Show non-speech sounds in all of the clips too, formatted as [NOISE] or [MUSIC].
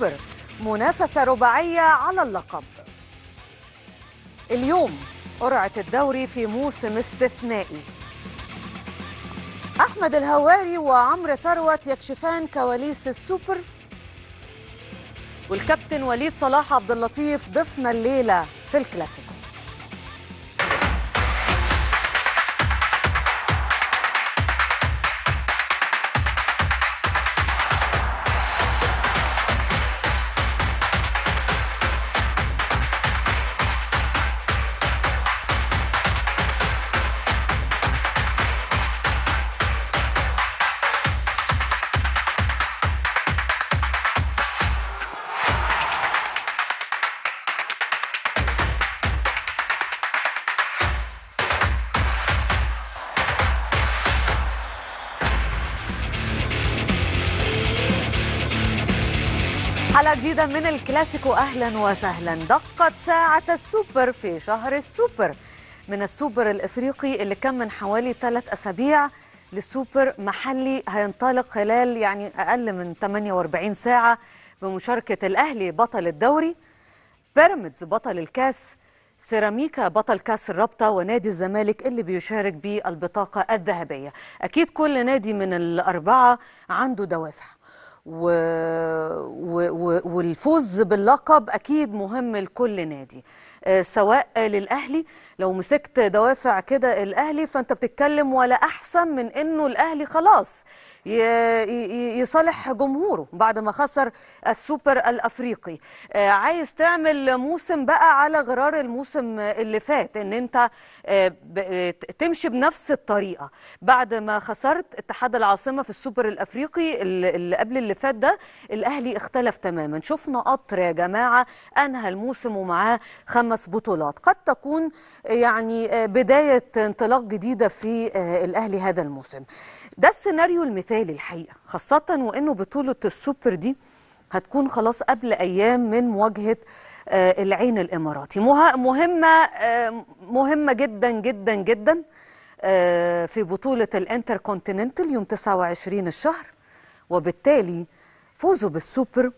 سوبر منافسة رباعية على اللقب اليوم قرعة الدوري في موسم استثنائي أحمد الهواري وعمرو ثروت يكشفان كواليس السوبر والكابتن وليد صلاح عبد اللطيف ضيفنا الليلة في الكلاسيكو حلقة جديدة من الكلاسيكو أهلا وسهلا دقت ساعة السوبر في شهر السوبر من السوبر الإفريقي اللي كان من حوالي ثلاث أسابيع للسوبر محلي هينطلق خلال يعني أقل من 48 ساعة بمشاركة الأهلي بطل الدوري بيراميدز بطل الكاس سيراميكا بطل كاس الرابطه ونادي الزمالك اللي بيشارك بالبطاقه الذهبيه اكيد كل نادي من الاربعه عنده دوافع و... و... والفوز باللقب اكيد مهم لكل نادي آه، سواء للاهلي لو مسكت دوافع كده الاهلي فانت بتتكلم ولا احسن من انه الاهلي خلاص ي... يصالح جمهوره بعد ما خسر السوبر الافريقي آه، عايز تعمل موسم بقى على غرار الموسم اللي فات ان انت آه، آه، تمشي بنفس الطريقه بعد ما خسرت اتحاد العاصمه في السوبر الافريقي اللي قبل اللي فات ده الاهلي اختلف تماما شفنا قطر يا جماعه انهى الموسم ومعاه خمس بطولات قد تكون يعني آه، بدايه انطلاق جديده في الاهلي هذا الموسم ده السيناريو المثالي الحقيقه خاصه وانه بطوله السوبر دي هتكون خلاص قبل ايام من مواجهه آه، العين الاماراتي مهمه آه، مهمه جدا جدا جدا آه، في بطوله الانتركونتيننتال يوم 29 الشهر وبالتالي فوزوا بالسوبر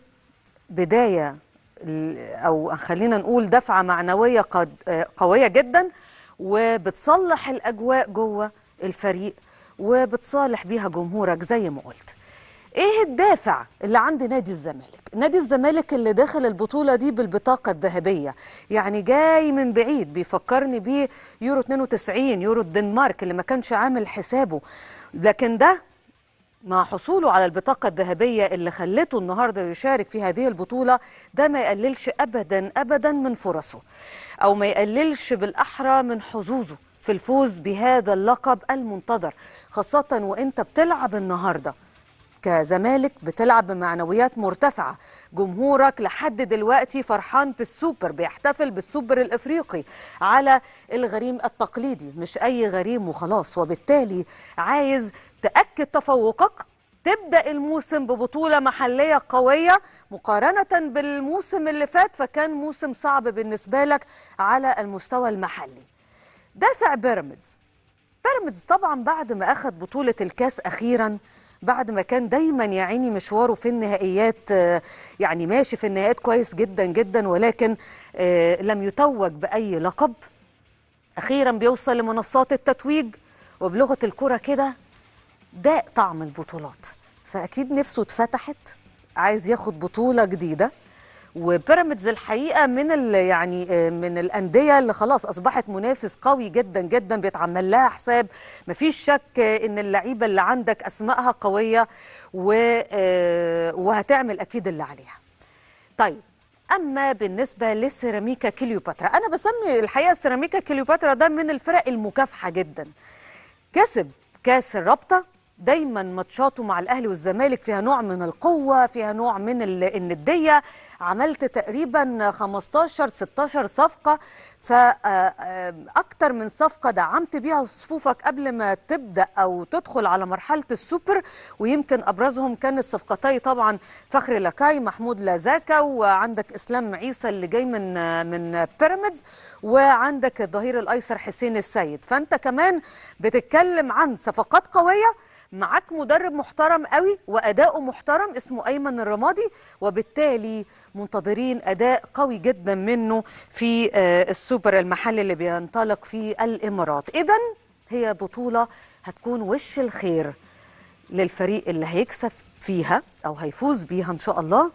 بدايه او خلينا نقول دفعه معنويه قويه جدا وبتصلح الاجواء جوه الفريق وبتصالح بيها جمهورك زي ما قلت ايه الدافع اللي عند نادي الزمالك نادي الزمالك اللي داخل البطوله دي بالبطاقه الذهبيه يعني جاي من بعيد بيفكرني بيه يورو 92 يورو الدنمارك اللي ما كانش عامل حسابه لكن ده مع حصوله على البطاقة الذهبية اللي خلته النهاردة يشارك في هذه البطولة ده ما يقللش أبدا أبدا من فرصه أو ما يقللش بالأحرى من حظوظه في الفوز بهذا اللقب المنتظر خاصة وإنت بتلعب النهاردة كزمالك بتلعب بمعنويات مرتفعة جمهورك لحد دلوقتي فرحان بالسوبر بيحتفل بالسوبر الإفريقي على الغريم التقليدي مش أي غريم وخلاص وبالتالي عايز تأكد تفوقك تبدا الموسم ببطوله محليه قويه مقارنه بالموسم اللي فات فكان موسم صعب بالنسبه لك على المستوى المحلي دافع بيراميدز بيراميدز طبعا بعد ما اخذ بطوله الكاس اخيرا بعد ما كان دايما يا عيني مشواره في النهائيات آه، يعني ماشي في النهائيات كويس جدا جدا ولكن آه، لم يتوج باي لقب اخيرا بيوصل لمنصات التتويج وبلغه الكره كده داء طعم البطولات فاكيد نفسه اتفتحت عايز ياخد بطوله جديده وبيراميدز الحقيقه من يعني آه، من الانديه اللي خلاص اصبحت منافس قوي جدا جدا بيتعمل لها حساب مفيش شك ان اللعيبه اللي عندك اسمائها قويه و آه، وهتعمل اكيد اللي عليها طيب اما بالنسبه لسيراميكا كليوباترا انا بسمي الحقيقه سيراميكا كليوباترا ده من الفرق المكافحه جدا كسب كاس الرابطه دايما ماتشاته مع الاهلي والزمالك فيها نوع من القوه فيها نوع من النديه عملت تقريبا 15 16 صفقه فاكتر آه، آه، من صفقه دعمت بيها صفوفك قبل ما تبدا او تدخل على مرحله السوبر ويمكن ابرزهم كان الصفقتين طبعا فخري لكاي محمود لازاكا وعندك اسلام عيسى اللي جاي من من بيراميدز وعندك الظهير الايسر حسين السيد فانت كمان بتتكلم عن صفقات قويه معاك مدرب محترم قوي واداؤه محترم اسمه ايمن الرمادي وبالتالي منتظرين اداء قوي جدا منه في آه، السوبر المحلي اللي بينطلق في الامارات اذا هي بطوله هتكون وش الخير للفريق اللي هيكسب فيها او هيفوز بيها ان شاء الله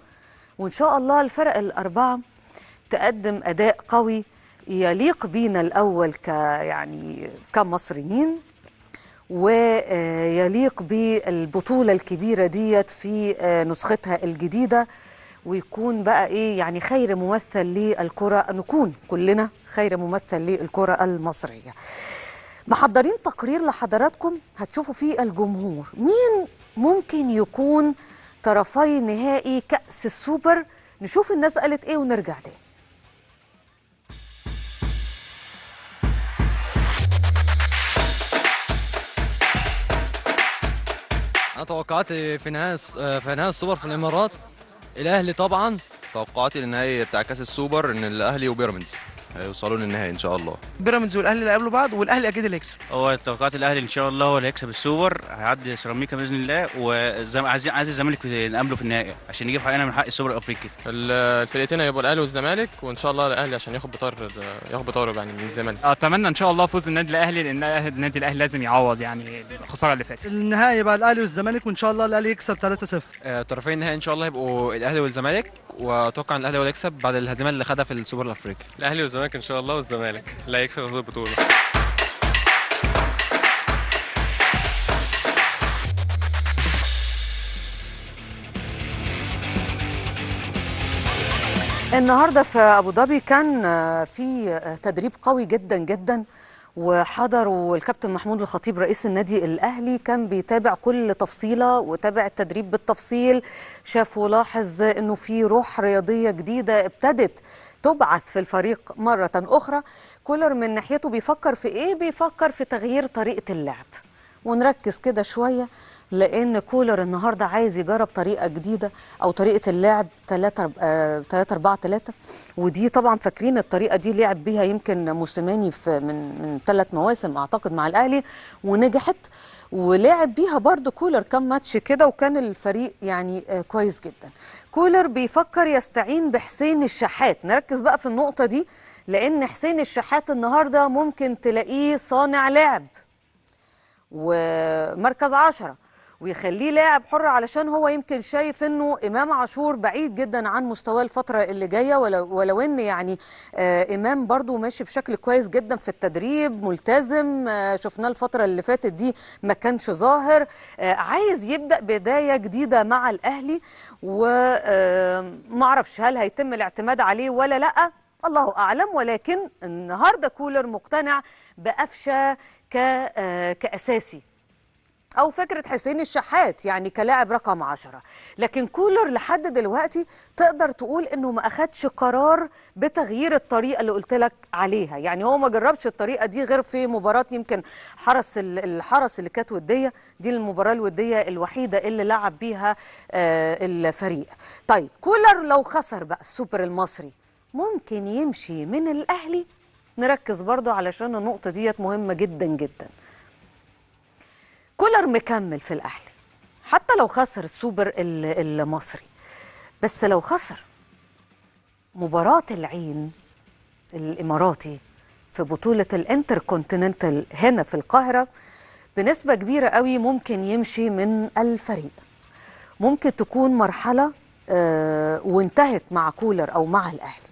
وان شاء الله الفرق الاربعه تقدم اداء قوي يليق بينا الاول ك يعني كمصريين ويليق بالبطولة الكبيرة ديت في آه، نسختها الجديدة ويكون بقى ايه يعني خير ممثل للكرة نكون كلنا خير ممثل للكرة المصرية محضرين تقرير لحضراتكم هتشوفوا فيه الجمهور مين ممكن يكون طرفي نهائي كأس السوبر نشوف الناس قالت ايه ونرجع تاني انا توقعاتي في نهائي آه، في نهائي السوبر في الامارات الاهلي طبعا توقعاتي للنهائي بتاع كاس السوبر ان الاهلي وبيراميدز هيوصلوا للنهائي ان شاء الله بيراميدز والاهلي اللي قابلوا بعض والاهلي اكيد اللي هيكسب هو توقعات الاهلي ان شاء الله هو اللي هيكسب السوبر هيعدي سيراميكا باذن الله وعايزين عايزين عايز الزمالك نقابله في النهائي عشان نجيب حقنا من حق السوبر الافريقي الفرقتين هيبقوا الاهلي والزمالك وان شاء الله الاهلي عشان ياخد بطار ياخد بطاره يعني من الزمالك اتمنى ان شاء الله فوز النادي الاهلي لان النادي الاهلي لازم يعوض يعني الخساره اللي فاتت النهائي بقى الاهلي والزمالك وان شاء الله الاهلي يكسب 3-0 آه، طرفي النهائي ان شاء الله هيبقوا الاهلي والزمالك واتوقع ان الاهلي هو اللي يكسب بعد الهزيمه اللي خدها في السوبر الافريقي الاهلي والزمالك ان شاء الله والزمالك لا يكسب البطوله النهارده في ابو ظبي كان في تدريب قوي جدا جدا وحضروا الكابتن محمود الخطيب رئيس النادي الاهلي كان بيتابع كل تفصيله وتابع التدريب بالتفصيل شاف ولاحظ انه في روح رياضيه جديده ابتدت تبعث في الفريق مره اخرى كولر من ناحيته بيفكر في ايه بيفكر في تغيير طريقه اللعب ونركز كده شويه لان كولر النهارده عايز يجرب طريقه جديده او طريقه اللعب 3 3 4 3 ودي طبعا فاكرين الطريقه دي لعب بيها يمكن موسيماني في من من ثلاث مواسم اعتقد مع الاهلي ونجحت ولعب بيها برضو كولر كام ماتش كده وكان الفريق يعني آه، كويس جدا كولر بيفكر يستعين بحسين الشحات نركز بقى في النقطه دي لان حسين الشحات النهارده ممكن تلاقيه صانع لعب ومركز عشرة ويخليه لاعب حر علشان هو يمكن شايف انه امام عاشور بعيد جدا عن مستواه الفتره اللي جايه ولو, ولو ان يعني آه امام برضو ماشي بشكل كويس جدا في التدريب ملتزم آه شفناه الفتره اللي فاتت دي ما كانش ظاهر آه عايز يبدا بدايه جديده مع الاهلي آه، اعرفش هل هيتم الاعتماد عليه ولا لا الله اعلم ولكن النهارده كولر مقتنع بقفشه آه، كاساسي او فكره حسين الشحات يعني كلاعب رقم 10 لكن كولر لحد دلوقتي تقدر تقول انه ما اخدش قرار بتغيير الطريقه اللي قلت لك عليها يعني هو ما جربش الطريقه دي غير في مباراه يمكن حرس الحرس اللي كانت وديه دي المباراه الوديه الوحيده اللي لعب بيها آه، الفريق طيب كولر لو خسر بقى السوبر المصري ممكن يمشي من الاهلي نركز برضو علشان النقطة ديت مهمة جدا جدا كولر مكمل في الاهلي حتى لو خسر السوبر المصري بس لو خسر مباراة العين الإماراتي في بطولة الانتركونتيننتال هنا في القاهرة بنسبة كبيرة قوي ممكن يمشي من الفريق ممكن تكون مرحلة آه، وانتهت مع كولر أو مع الأهلي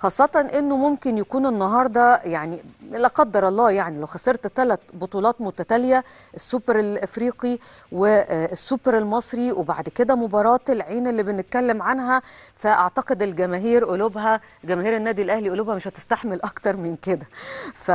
خاصة انه ممكن يكون النهاردة يعني لا قدر الله يعني لو خسرت ثلاث بطولات متتالية السوبر الافريقي والسوبر المصري وبعد كده مباراة العين اللي بنتكلم عنها فاعتقد الجماهير قلوبها جماهير النادي الاهلي قلوبها مش هتستحمل اكتر من كده ف...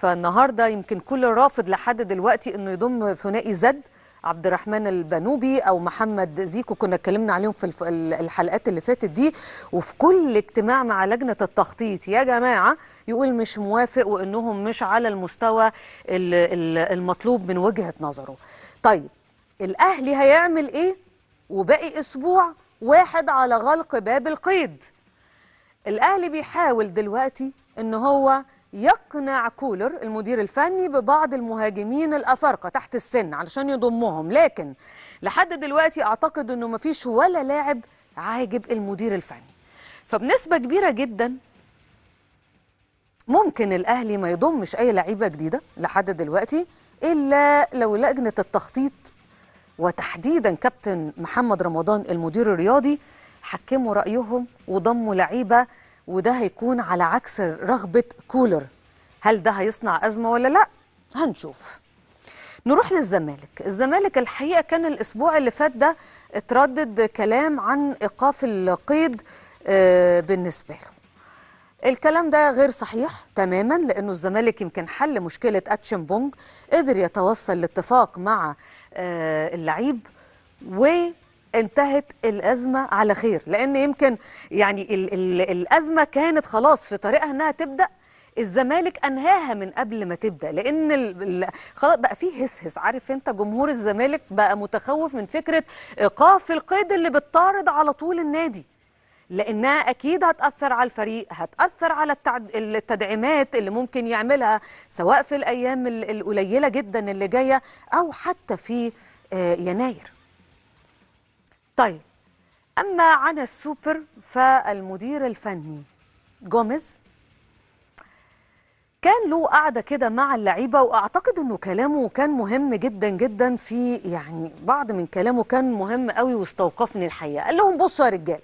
فالنهارده يمكن كل رافض لحد دلوقتي انه يضم ثنائي زد عبد الرحمن البنوبي او محمد زيكو كنا اتكلمنا عليهم في الحلقات اللي فاتت دي وفي كل اجتماع مع لجنه التخطيط يا جماعه يقول مش موافق وانهم مش على المستوى المطلوب من وجهه نظره طيب الاهلي هيعمل ايه وباقي اسبوع واحد على غلق باب القيد الاهلي بيحاول دلوقتي ان هو يقنع كولر المدير الفني ببعض المهاجمين الأفارقة تحت السن علشان يضمهم لكن لحد دلوقتي أعتقد أنه مفيش ولا لاعب عاجب المدير الفني فبنسبة كبيرة جدا ممكن الأهلي ما يضمش أي لعيبة جديدة لحد دلوقتي إلا لو لجنة التخطيط وتحديدا كابتن محمد رمضان المدير الرياضي حكموا رأيهم وضموا لعيبة وده هيكون على عكس رغبة كولر هل ده هيصنع أزمة ولا لا؟ هنشوف نروح للزمالك الزمالك الحقيقة كان الأسبوع اللي فات ده اتردد كلام عن إيقاف القيد آه، بالنسبة له الكلام ده غير صحيح تماما لأنه الزمالك يمكن حل مشكلة بونج قدر يتوصل لاتفاق مع آه، اللعيب و انتهت الازمه على خير لان يمكن يعني ال ال الازمه كانت خلاص في طريقها انها تبدا الزمالك انهاها من قبل ما تبدا لان ال... خلاص بقى فيه هسهس عارف انت جمهور الزمالك بقى متخوف من فكره ايقاف القيد اللي بتطارد على طول النادي لانها اكيد هتاثر على الفريق هتاثر على التعد... التدعيمات اللي ممكن يعملها سواء في الايام القليله جدا اللي جايه او حتى في آه، يناير طيب أما عن السوبر فالمدير الفني جوميز كان له قعده كده مع اللعيبه واعتقد انه كلامه كان مهم جدا جدا في يعني بعض من كلامه كان مهم قوي واستوقفني الحقيقه قال لهم بصوا يا رجاله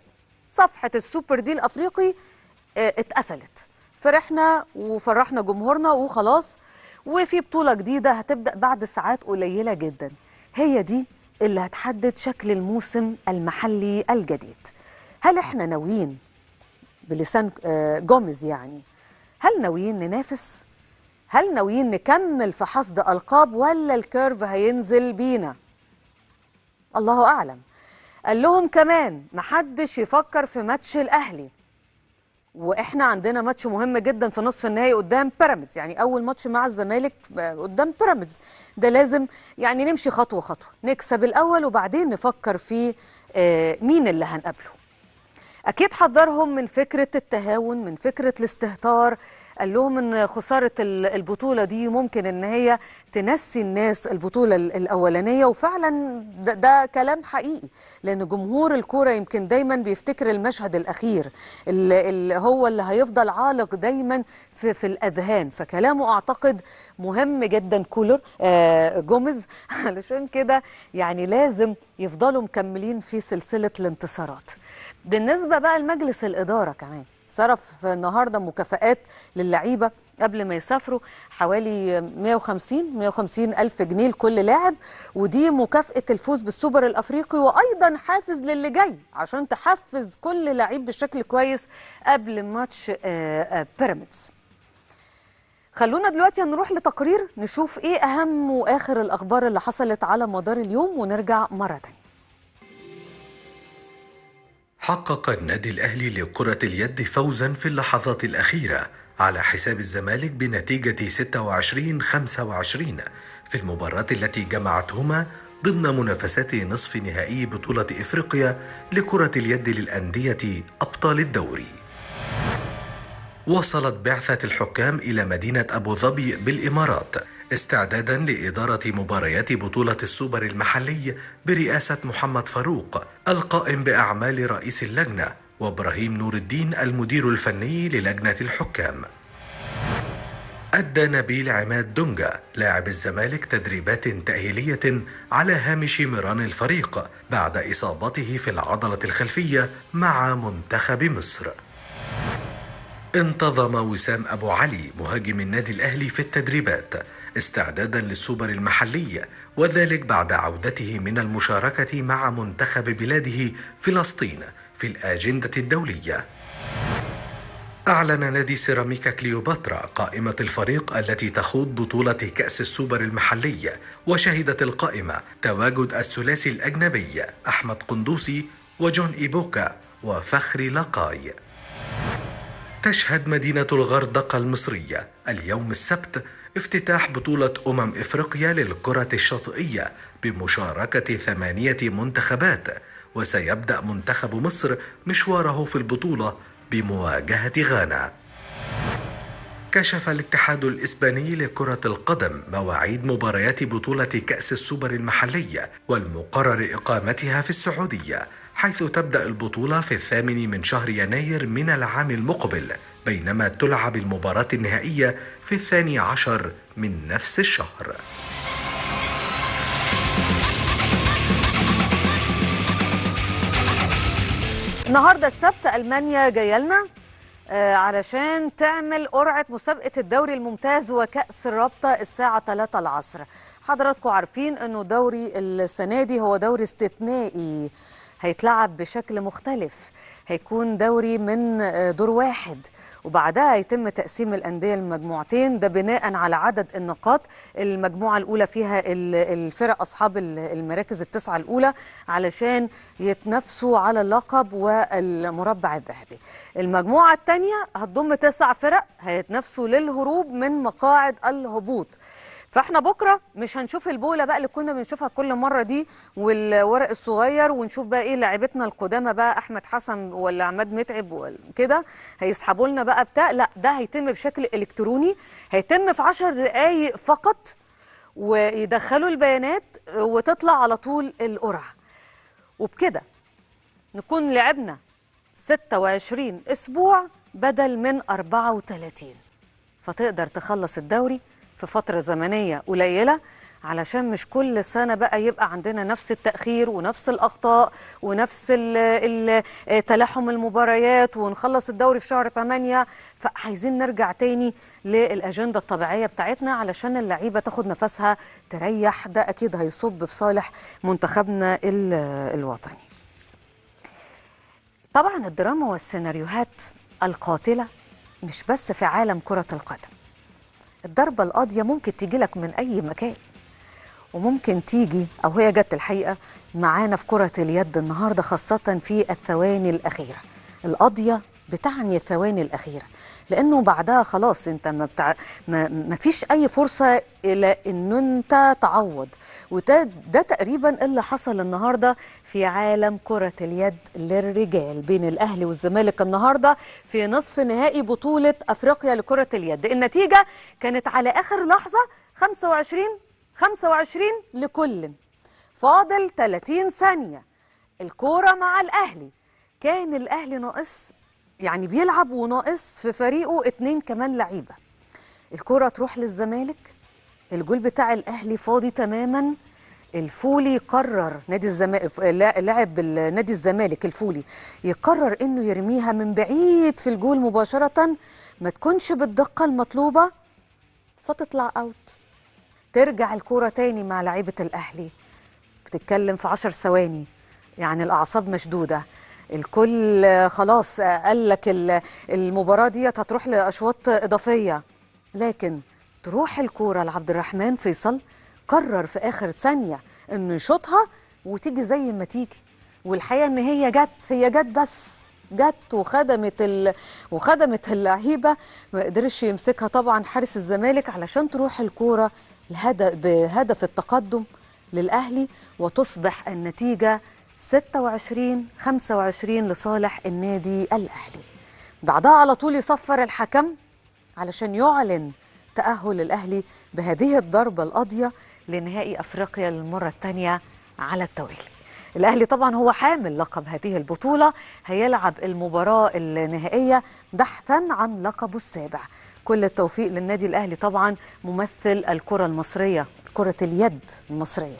صفحه السوبر دي الافريقي اه اتقفلت فرحنا وفرحنا جمهورنا وخلاص وفي بطوله جديده هتبدا بعد ساعات قليله جدا هي دي اللي هتحدد شكل الموسم المحلي الجديد هل احنا ناويين بلسان آه، جوميز يعني هل ناويين ننافس هل ناويين نكمل في حصد ألقاب ولا الكيرف هينزل بينا الله أعلم قال لهم كمان محدش يفكر في ماتش الأهلي واحنا عندنا ماتش مهم جدا في نصف النهائي قدام بيراميدز يعني اول ماتش مع الزمالك آه، قدام بيراميدز ده لازم يعني نمشي خطوه خطوه نكسب الاول وبعدين نفكر في آه، مين اللي هنقابله اكيد حذرهم من فكره التهاون من فكره الاستهتار قال لهم ان خساره البطوله دي ممكن ان هي تنسي الناس البطوله الاولانيه وفعلا ده, ده كلام حقيقي لان جمهور الكوره يمكن دايما بيفتكر المشهد الاخير اللي, هو اللي هيفضل عالق دايما في, في الاذهان فكلامه اعتقد مهم جدا كولر آه جوميز [LAUGHS] علشان كده يعني لازم يفضلوا مكملين في سلسله الانتصارات بالنسبه بقى لمجلس الاداره كمان صرف النهارده مكافآت للعيبه قبل ما يسافروا حوالي 150 150 ألف جنيه لكل لاعب ودي مكافأة الفوز بالسوبر الأفريقي وأيضا حافز للي جاي عشان تحفز كل لعيب بشكل كويس قبل ماتش آه، آه، بيراميدز خلونا دلوقتي هنروح لتقرير نشوف ايه أهم وآخر الأخبار اللي حصلت على مدار اليوم ونرجع مرة تانية حقق النادي الأهلي لكرة اليد فوزا في اللحظات الأخيرة على حساب الزمالك بنتيجة 26-25 في المباراة التي جمعتهما ضمن منافسات نصف نهائي بطولة إفريقيا لكرة اليد للأندية أبطال الدوري. وصلت بعثة الحكام إلى مدينة أبو ظبي بالإمارات استعدادا لإدارة مباريات بطولة السوبر المحلي برئاسة محمد فاروق القائم بأعمال رئيس اللجنة وابراهيم نور الدين المدير الفني للجنة الحكام أدى نبيل عماد دونجا لاعب الزمالك تدريبات تأهيلية على هامش مران الفريق بعد إصابته في العضلة الخلفية مع منتخب مصر انتظم وسام أبو علي مهاجم النادي الأهلي في التدريبات استعدادا للسوبر المحلي وذلك بعد عودته من المشاركة مع منتخب بلاده فلسطين في الأجندة الدولية أعلن نادي سيراميكا كليوباترا قائمة الفريق التي تخوض بطولة كأس السوبر المحلي وشهدت القائمة تواجد الثلاثي الأجنبي أحمد قندوسي وجون إيبوكا وفخري لقاي تشهد مدينة الغردقة المصرية اليوم السبت افتتاح بطولة أمم إفريقيا للكرة الشاطئية بمشاركة ثمانية منتخبات وسيبدأ منتخب مصر مشواره في البطولة بمواجهة غانا كشف الاتحاد الإسباني لكرة القدم مواعيد مباريات بطولة كأس السوبر المحلية والمقرر إقامتها في السعودية حيث تبدأ البطولة في الثامن من شهر يناير من العام المقبل بينما تلعب المباراة النهائية في الثاني عشر من نفس الشهر النهارده السبت المانيا جايه لنا آه، علشان تعمل قرعه مسابقه الدوري الممتاز وكاس الرابطه الساعه 3 العصر حضراتكم عارفين انه دوري السنه دي هو دوري استثنائي هيتلعب بشكل مختلف هيكون دوري من آه، دور واحد وبعدها يتم تقسيم الأندية لمجموعتين ده بناء على عدد النقاط المجموعة الأولى فيها الفرق أصحاب المراكز التسعة الأولى علشان يتنافسوا على اللقب والمربع الذهبي المجموعة الثانية هتضم تسع فرق هيتنافسوا للهروب من مقاعد الهبوط فاحنا بكره مش هنشوف البوله بقى اللي كنا بنشوفها كل مره دي والورق الصغير ونشوف بقى ايه لاعيبتنا القدامى بقى احمد حسن ولا عماد متعب كده هيسحبوا لنا بقى بتاع لا ده هيتم بشكل الكتروني هيتم في 10 دقائق فقط ويدخلوا البيانات وتطلع على طول القرعه وبكده نكون لعبنا 26 اسبوع بدل من 34 فتقدر تخلص الدوري في فترة زمنية قليلة علشان مش كل سنة بقى يبقى عندنا نفس التأخير ونفس الأخطاء ونفس تلاحم المباريات ونخلص الدوري في شهر 8 فعايزين نرجع تاني للأجندة الطبيعية بتاعتنا علشان اللعيبة تاخد نفسها تريح ده أكيد هيصب في صالح منتخبنا الوطني طبعا الدراما والسيناريوهات القاتلة مش بس في عالم كرة القدم الضربة القاضية ممكن تيجي لك من أي مكان وممكن تيجي أو هي جت الحقيقة معانا في كرة اليد النهاردة خاصة في الثواني الأخيرة القاضية بتعني الثواني الاخيره لانه بعدها خلاص انت ما, بتع... ما... ما فيش اي فرصه الى ان انت تعوض وده ده تقريبا اللي حصل النهارده في عالم كره اليد للرجال بين الاهلي والزمالك النهارده في نصف نهائي بطوله افريقيا لكره اليد النتيجه كانت على اخر لحظه 25 25 لكل فاضل 30 ثانيه الكوره مع الاهلي كان الاهلي ناقص يعني بيلعب وناقص في فريقه اتنين كمان لعيبه الكره تروح للزمالك الجول بتاع الاهلي فاضي تماما الفولي قرر نادي الزمالك لاعب نادي الزمالك الفولي يقرر انه يرميها من بعيد في الجول مباشره ما تكونش بالدقه المطلوبه فتطلع اوت ترجع الكوره تاني مع لعيبه الاهلي بتتكلم في 10 ثواني يعني الاعصاب مشدوده الكل خلاص قال لك المباراه ديت هتروح لاشواط اضافيه لكن تروح الكوره لعبد الرحمن فيصل قرر في اخر ثانيه انه يشوطها وتيجي زي ما تيجي والحقيقه ان هي جت هي جت بس جت وخدمت ال... وخدمت اللعيبه ما قدرش يمسكها طبعا حارس الزمالك علشان تروح الكوره الهدف بهدف التقدم للاهلي وتصبح النتيجه 26 25 لصالح النادي الاهلي بعدها على طول يصفر الحكم علشان يعلن تاهل الاهلي بهذه الضربه القاضيه لنهائي افريقيا للمره الثانيه على التوالي الاهلي طبعا هو حامل لقب هذه البطوله هيلعب المباراه النهائيه بحثا عن لقبه السابع كل التوفيق للنادي الاهلي طبعا ممثل الكره المصريه كره اليد المصريه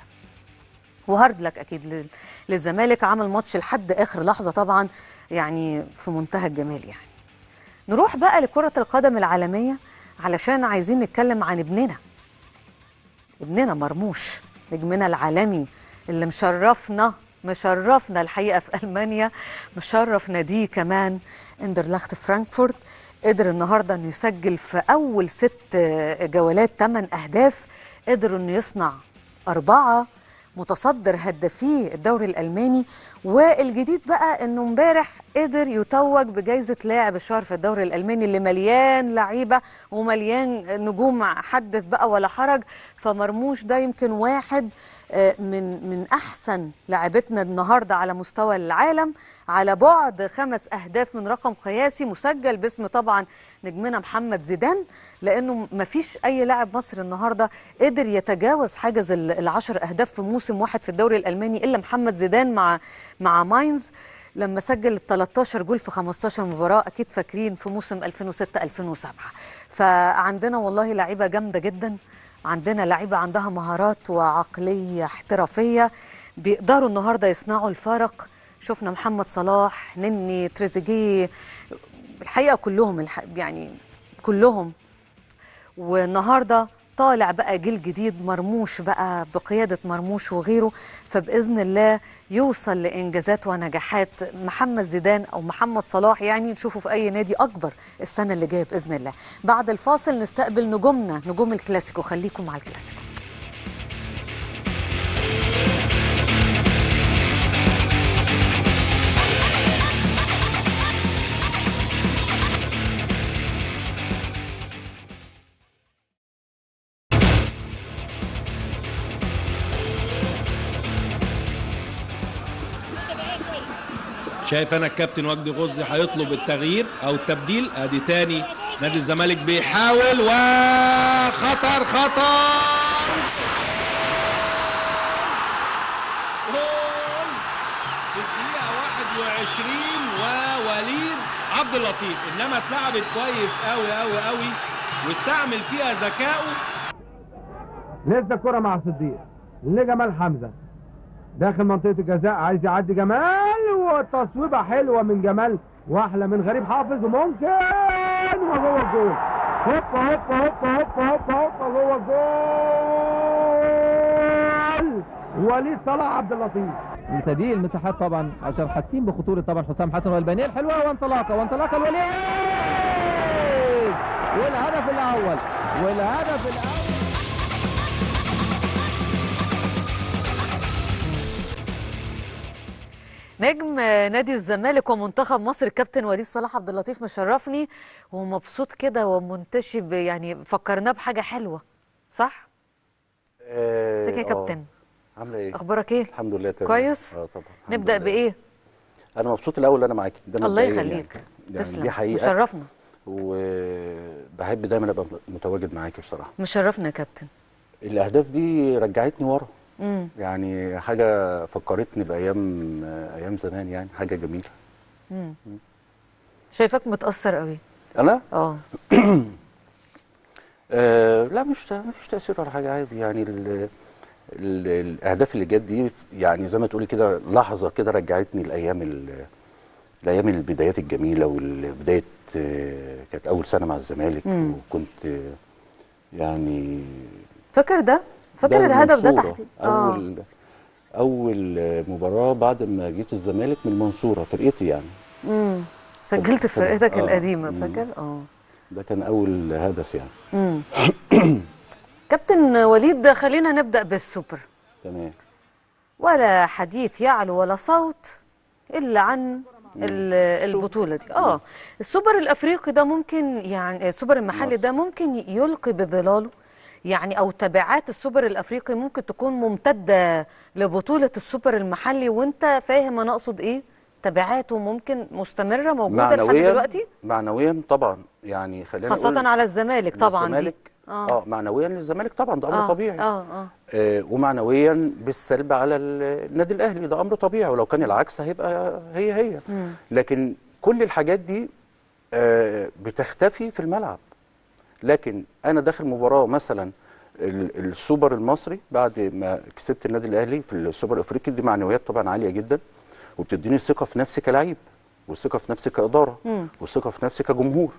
وهارد لك اكيد للزمالك عمل ماتش لحد اخر لحظه طبعا يعني في منتهى الجمال يعني نروح بقى لكره القدم العالميه علشان عايزين نتكلم عن ابننا ابننا مرموش نجمنا العالمي اللي مشرفنا مشرفنا الحقيقه في المانيا مشرف ناديه كمان اندرلاخت فرانكفورت قدر النهارده انه يسجل في اول ست جولات ثمان اهداف قدر انه يصنع اربعه متصدر هدافي الدوري الالماني والجديد بقى انه امبارح قدر يتوج بجائزه لاعب الشهر في الدوري الالماني اللي مليان لعيبه ومليان نجوم حدث بقى ولا حرج فمرموش ده يمكن واحد آه، من من احسن لاعبتنا النهارده على مستوى العالم على بعد خمس اهداف من رقم قياسي مسجل باسم طبعا نجمنا محمد زيدان لانه ما فيش اي لاعب مصري النهارده قدر يتجاوز حاجز العشر اهداف في موسم واحد في الدوري الالماني الا محمد زيدان مع مع ماينز لما سجل 13 جول في 15 مباراه اكيد فاكرين في موسم 2006 2007 فعندنا والله لعيبه جامده جدا عندنا لعيبه عندها مهارات وعقليه احترافيه بيقدروا النهارده يصنعوا الفارق شفنا محمد صلاح نني تريزيجيه الحقيقه كلهم الح... يعني كلهم والنهارده طالع بقى جيل جديد مرموش بقى بقيادة مرموش وغيره فبإذن الله يوصل لإنجازات ونجاحات محمد زيدان أو محمد صلاح يعني نشوفه في أي نادي أكبر السنة اللي جاية بإذن الله بعد الفاصل نستقبل نجومنا نجوم الكلاسيكو خليكم مع الكلاسيكو شايف انا الكابتن وجدي غزي هيطلب التغيير او التبديل ادي تاني نادي الزمالك بيحاول وخطر خطر جول في الدقيقه 21 ووليد عبد اللطيف انما اتلعبت كويس قوي قوي قوي واستعمل فيها ذكائه لسه كره مع صديق لجمال حمزه داخل منطقة الجزاء عايز يعدي جمال وتصويبة حلوة من جمال واحلى من غريب حافظ وممكن وجوه الجول هوبا هوبا هوبا هوبا هوبا هوبا جوه الجول وليد صلاح عبد اللطيف لتضييق المساحات طبعا عشان حاسين بخطوره طبعا حسام حسن والبنيه الحلوه وانطلاقه وانطلاقه الوليد والهدف الاول والهدف الاول نجم نادي الزمالك ومنتخب مصر الكابتن وليد صلاح عبد اللطيف مشرفني ومبسوط كده ومنتشب يعني فكرناه بحاجه حلوه صح؟ آه، ازيك يا آه، كابتن؟ عامله ايه؟ اخبارك ايه؟ الحمد لله تمام كويس؟ اه طبعا نبدا لله. بايه؟ انا مبسوط الاول ان انا معاكي ده الله يخليك يعني. يعني تسلم دي حقيقه مشرفنا وبحب دايما ابقى متواجد معاكي بصراحه مشرفنا يا كابتن الاهداف دي رجعتني ورا مم. يعني حاجه فكرتني بايام ايام زمان يعني حاجه جميله شايفك شايفاك متاثر قوي انا اه, [CLEARS THROAT] آه، لا مش مفيش تاثير على حاجه عادي يعني الـ الـ الاهداف اللي جت دي يعني زي ما تقولي كده لحظه كده رجعتني لايام الايام البدايات الجميله والبدايه كانت اول سنه مع الزمالك مم. وكنت يعني فاكر ده فاكر الهدف ده تحت آه. اول آه. اول مباراه بعد ما جيت الزمالك من المنصوره فرقتي يعني امم سجلت في فرقتك آه. القديمه فاكر اه ده كان اول هدف يعني امم [COUGHS] كابتن وليد خلينا نبدا بالسوبر تمام ولا حديث يعلو ولا صوت الا عن البطوله دي اه السوبر الافريقي ده ممكن يعني السوبر المحلي ده ممكن يلقي بظلاله يعني او تبعات السوبر الافريقي ممكن تكون ممتده لبطوله السوبر المحلي وانت فاهم انا اقصد ايه تبعاته ممكن مستمره موجوده لحد دلوقتي معنويا طبعا يعني خلينا خاصه على الزمالك طبعا الزمالك اه, آه معنويا للزمالك طبعا ده امر آه طبيعي آه, آه. آه ومعنويا بالسلب على النادي الاهلي ده امر طبيعي ولو كان العكس هيبقى هي هي لكن كل الحاجات دي آه بتختفي في الملعب لكن انا داخل مباراه مثلا السوبر المصري بعد ما كسبت النادي الاهلي في السوبر الافريقي دي معنويات طبعا عاليه جدا وبتديني ثقه في نفسي كلعيب وثقه في نفسي كاداره وثقه في نفسي كجمهور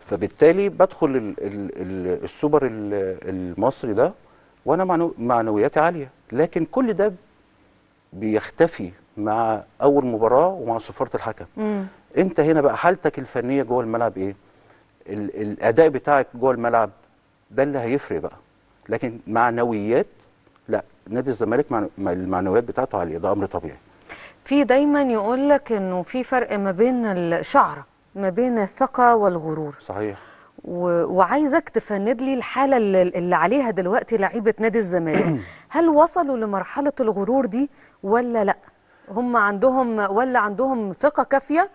فبالتالي بدخل الـ الـ الـ السوبر المصري ده وانا معنوياتي عاليه لكن كل ده بيختفي مع اول مباراه ومع صفاره الحكم انت هنا بقى حالتك الفنيه جوه الملعب ايه الاداء بتاعك جوه الملعب ده اللي هيفرق بقى لكن معنويات لا نادي الزمالك المعنويات بتاعته عاليه ده امر طبيعي في دايما يقول لك انه في فرق ما بين الشعره ما بين الثقه والغرور صحيح و... وعايزك تفند لي الحاله اللي, اللي عليها دلوقتي لعيبه نادي الزمالك [COUGHS] هل وصلوا لمرحله الغرور دي ولا لا هم عندهم ولا عندهم ثقه كافيه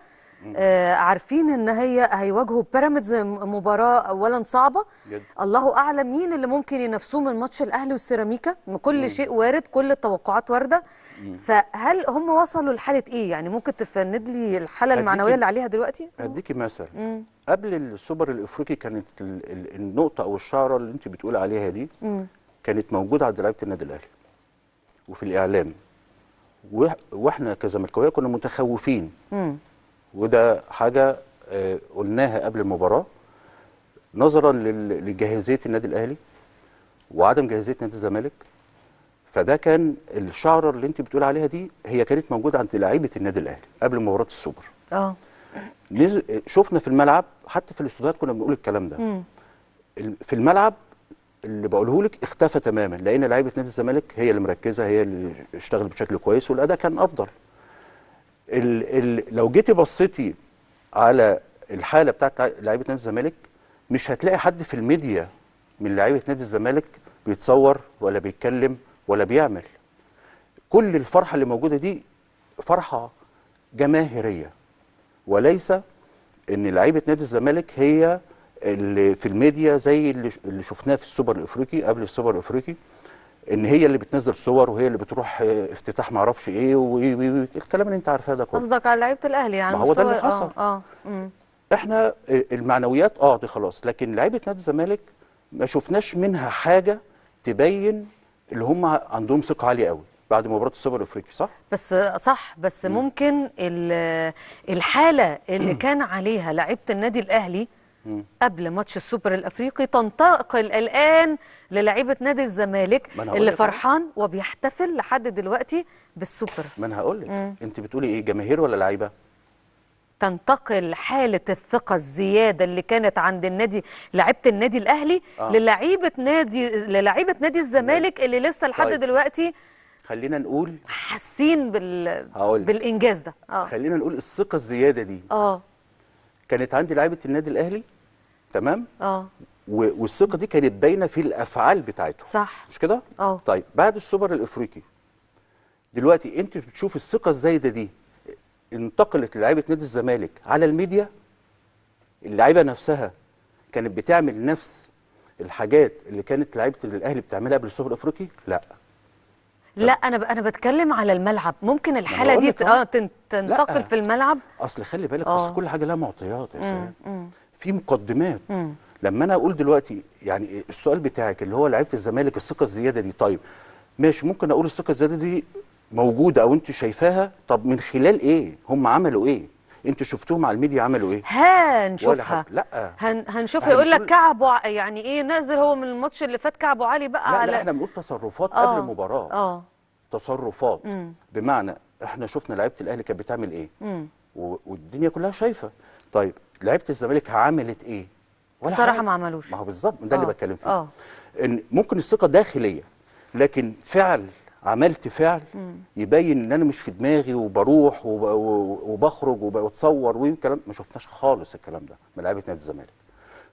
آه، عارفين ان هي هيواجهوا بيراميدز مباراه اولا صعبه جد. الله اعلم مين اللي ممكن ينافسوه من ماتش الاهلي والسيراميكا كل مم. شيء وارد كل التوقعات وارده مم. فهل هم وصلوا لحاله ايه يعني ممكن تفند لي الحاله المعنويه اللي عليها دلوقتي اديكي مثل مم. قبل السوبر الافريقي كانت النقطه او الشعره اللي انت بتقول عليها دي مم. كانت موجوده عند لعيبه النادي الاهلي وفي الاعلام واحنا كزملكاويه كنا متخوفين مم. وده حاجه آه، قلناها قبل المباراه نظرا لجاهزيه النادي الاهلي وعدم جاهزيه نادي الزمالك فده كان الشعره اللي انت بتقول عليها دي هي كانت موجوده عند لعيبه النادي الاهلي قبل مباراه السوبر اه شفنا في الملعب حتى في الاستوديوهات كنا بنقول الكلام ده مم. في الملعب اللي بقوله لك اختفى تماما لان لعيبه نادي الزمالك هي اللي مركزه هي اللي اشتغلت بشكل كويس والاداء كان افضل ال ال لو جيتي بصيتي على الحاله بتاعت لعيبه نادي الزمالك مش هتلاقي حد في الميديا من لعيبه نادي الزمالك بيتصور ولا بيتكلم ولا بيعمل كل الفرحه اللي موجوده دي فرحه جماهيريه وليس ان لعيبه نادي الزمالك هي اللي في الميديا زي اللي شفناه في السوبر الافريقي قبل السوبر الافريقي ان هي اللي بتنزل صور وهي اللي بتروح آه، افتتاح ما اعرفش ايه والكلام اللي انت عارفاه ده كله قصدك على لعيبه الاهلي يعني ما هو ده اللي حصل اه, آه. احنا آه، المعنويات اه دي خلاص لكن لعيبه نادي الزمالك ما شفناش منها حاجه تبين اللي هم عندهم ثقه عاليه قوي بعد مباراه السوبر الافريقي صح بس آه، صح بس م. ممكن الحاله اللي كان عليها لعيبه النادي الاهلي قبل ماتش السوبر الافريقي تنتقل الان للعيبه نادي الزمالك اللي فرحان وبيحتفل لحد دلوقتي بالسوبر ما انا هقول لك انت بتقولي ايه جماهير ولا لعيبه تنتقل حالة الثقة الزيادة اللي كانت عند النادي لعيبة النادي الأهلي آه. للعيبة نادي للعيبة نادي الزمالك اللي لسه لحد طيب. دلوقتي خلينا نقول حاسين بال... بالإنجاز ده آه. خلينا نقول الثقة الزيادة دي آه. كانت عندي لعيبه النادي الاهلي تمام اه والثقه دي كانت باينه في الافعال بتاعته صح مش كده اه طيب بعد السوبر الافريقي دلوقتي انت بتشوف الثقه الزايده دي انتقلت لعيبه نادي الزمالك على الميديا اللعيبه نفسها كانت بتعمل نفس الحاجات اللي كانت لعيبه الاهلي بتعملها قبل السوبر الافريقي لا لا انا انا بتكلم على الملعب ممكن الحاله دي اه تنتقل في الملعب اصل خلي بالك آه. اصل كل حاجه لها معطيات يا سيدي في مقدمات مم. لما انا اقول دلوقتي يعني السؤال بتاعك اللي هو لعيبه الزمالك الثقه الزياده دي طيب ماشي ممكن اقول الثقه الزياده دي موجوده او انت شايفاها طب من خلال ايه هم عملوا ايه انتوا شفتوهم على الميديا عملوا ايه هنشوفها لا هن هنشوف يقول لك كعبه يعني ايه نازل هو من الماتش اللي فات كعبه عالي بقى لا على لا احنا بنقول تصرفات أوه. قبل المباراه آه. اه تصرفات مم. بمعنى احنا شفنا لعيبه الاهلي كانت بتعمل ايه و... والدنيا كلها شايفه طيب لعيبه الزمالك عملت ايه ولا ما عملوش ما هو بالظبط ده اللي آه. بتكلم فيه آه ان ممكن الثقه داخليه لكن فعل عملت فعل يبين ان انا مش في دماغي وبروح وبخرج وبتصور والكلام ما شفناش خالص الكلام ده من لعيبه نادي الزمالك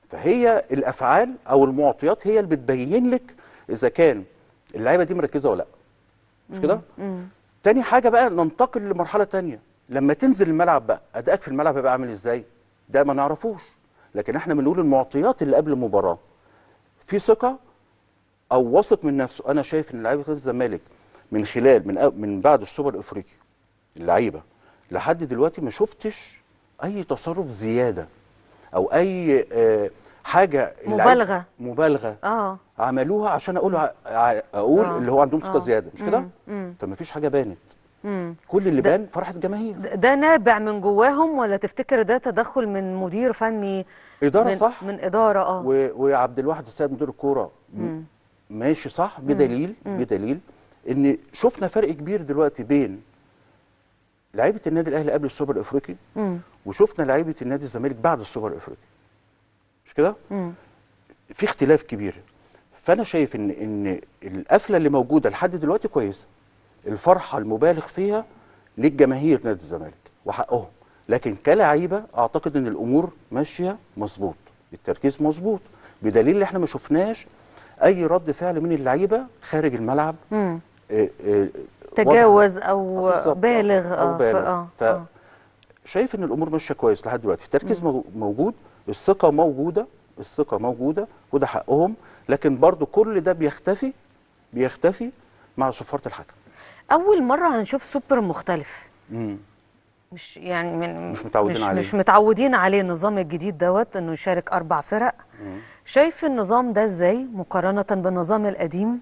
فهي الافعال او المعطيات هي اللي بتبين لك اذا كان اللعيبه دي مركزه ولا لا مش كده تاني حاجه بقى ننتقل لمرحله تانية لما تنزل الملعب بقى ادائك في الملعب هيبقى عامل ازاي ده ما نعرفوش لكن احنا بنقول المعطيات اللي قبل المباراه في ثقه او واثق من نفسه انا شايف ان لعيبه الزمالك من خلال من من بعد السوبر الافريقي اللعيبه لحد دلوقتي ما شفتش اي تصرف زياده او اي آه، حاجه مبالغه مبالغه اه عملوها عشان اقول اقول آه. اللي هو عندهم ثقه آه. زياده مش كده فما فيش حاجه بانت مم. كل اللي بان فرحه الجماهير ده نابع من جواهم ولا تفتكر ده تدخل من مدير فني اداره من صح من اداره اه وعبد الواحد السيد مدير الكوره ماشي صح بدليل مم. بدليل ان شفنا فرق كبير دلوقتي بين لعيبه النادي الاهلي قبل السوبر الافريقي وشفنا لعيبه النادي الزمالك بعد السوبر الافريقي مش كده في اختلاف كبير فانا شايف ان ان القفله اللي موجوده لحد دلوقتي كويسه الفرحه المبالغ فيها للجماهير نادي الزمالك وحقهم لكن كلعيبه اعتقد ان الامور ماشيه مظبوط التركيز مظبوط بدليل ان احنا ما شفناش اي رد فعل من اللعيبه خارج الملعب مم. إيه، إيه، إيه، تجاوز او آه، بالغ اه, أو بالغ. آه،, آه. شايف ان الامور ماشيه كويس لحد دلوقتي التركيز موجود الثقه موجوده الثقه موجوده وده حقهم لكن برضو كل ده بيختفي بيختفي مع صفاره الحكم اول مره هنشوف سوبر مختلف مم. مش يعني من مش متعودين مش عليه مش متعودين عليه النظام الجديد دوت انه يشارك اربع فرق مم. شايف النظام ده ازاي مقارنه بالنظام القديم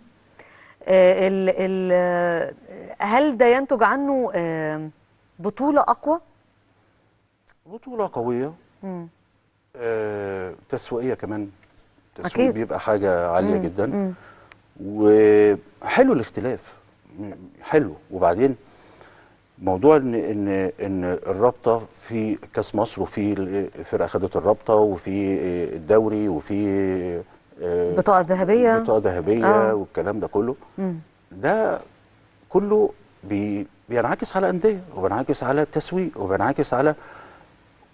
آه، ال ال هل ده ينتج عنه آه، بطولة أقوى؟ بطولة قوية مم. آه، تسويقية كمان التسويق أكيد. بيبقى حاجة عالية مم. جدا مم. وحلو الاختلاف حلو وبعدين موضوع ان ان ان الرابطه في كاس مصر وفي الفرقه خدت الرابطه وفي الدوري وفي آه، بطاقه ذهبيه بطاقه ذهبيه آه. والكلام ده كله مم. ده كله بي بينعكس على انديه وبينعكس على التسويق وبينعكس على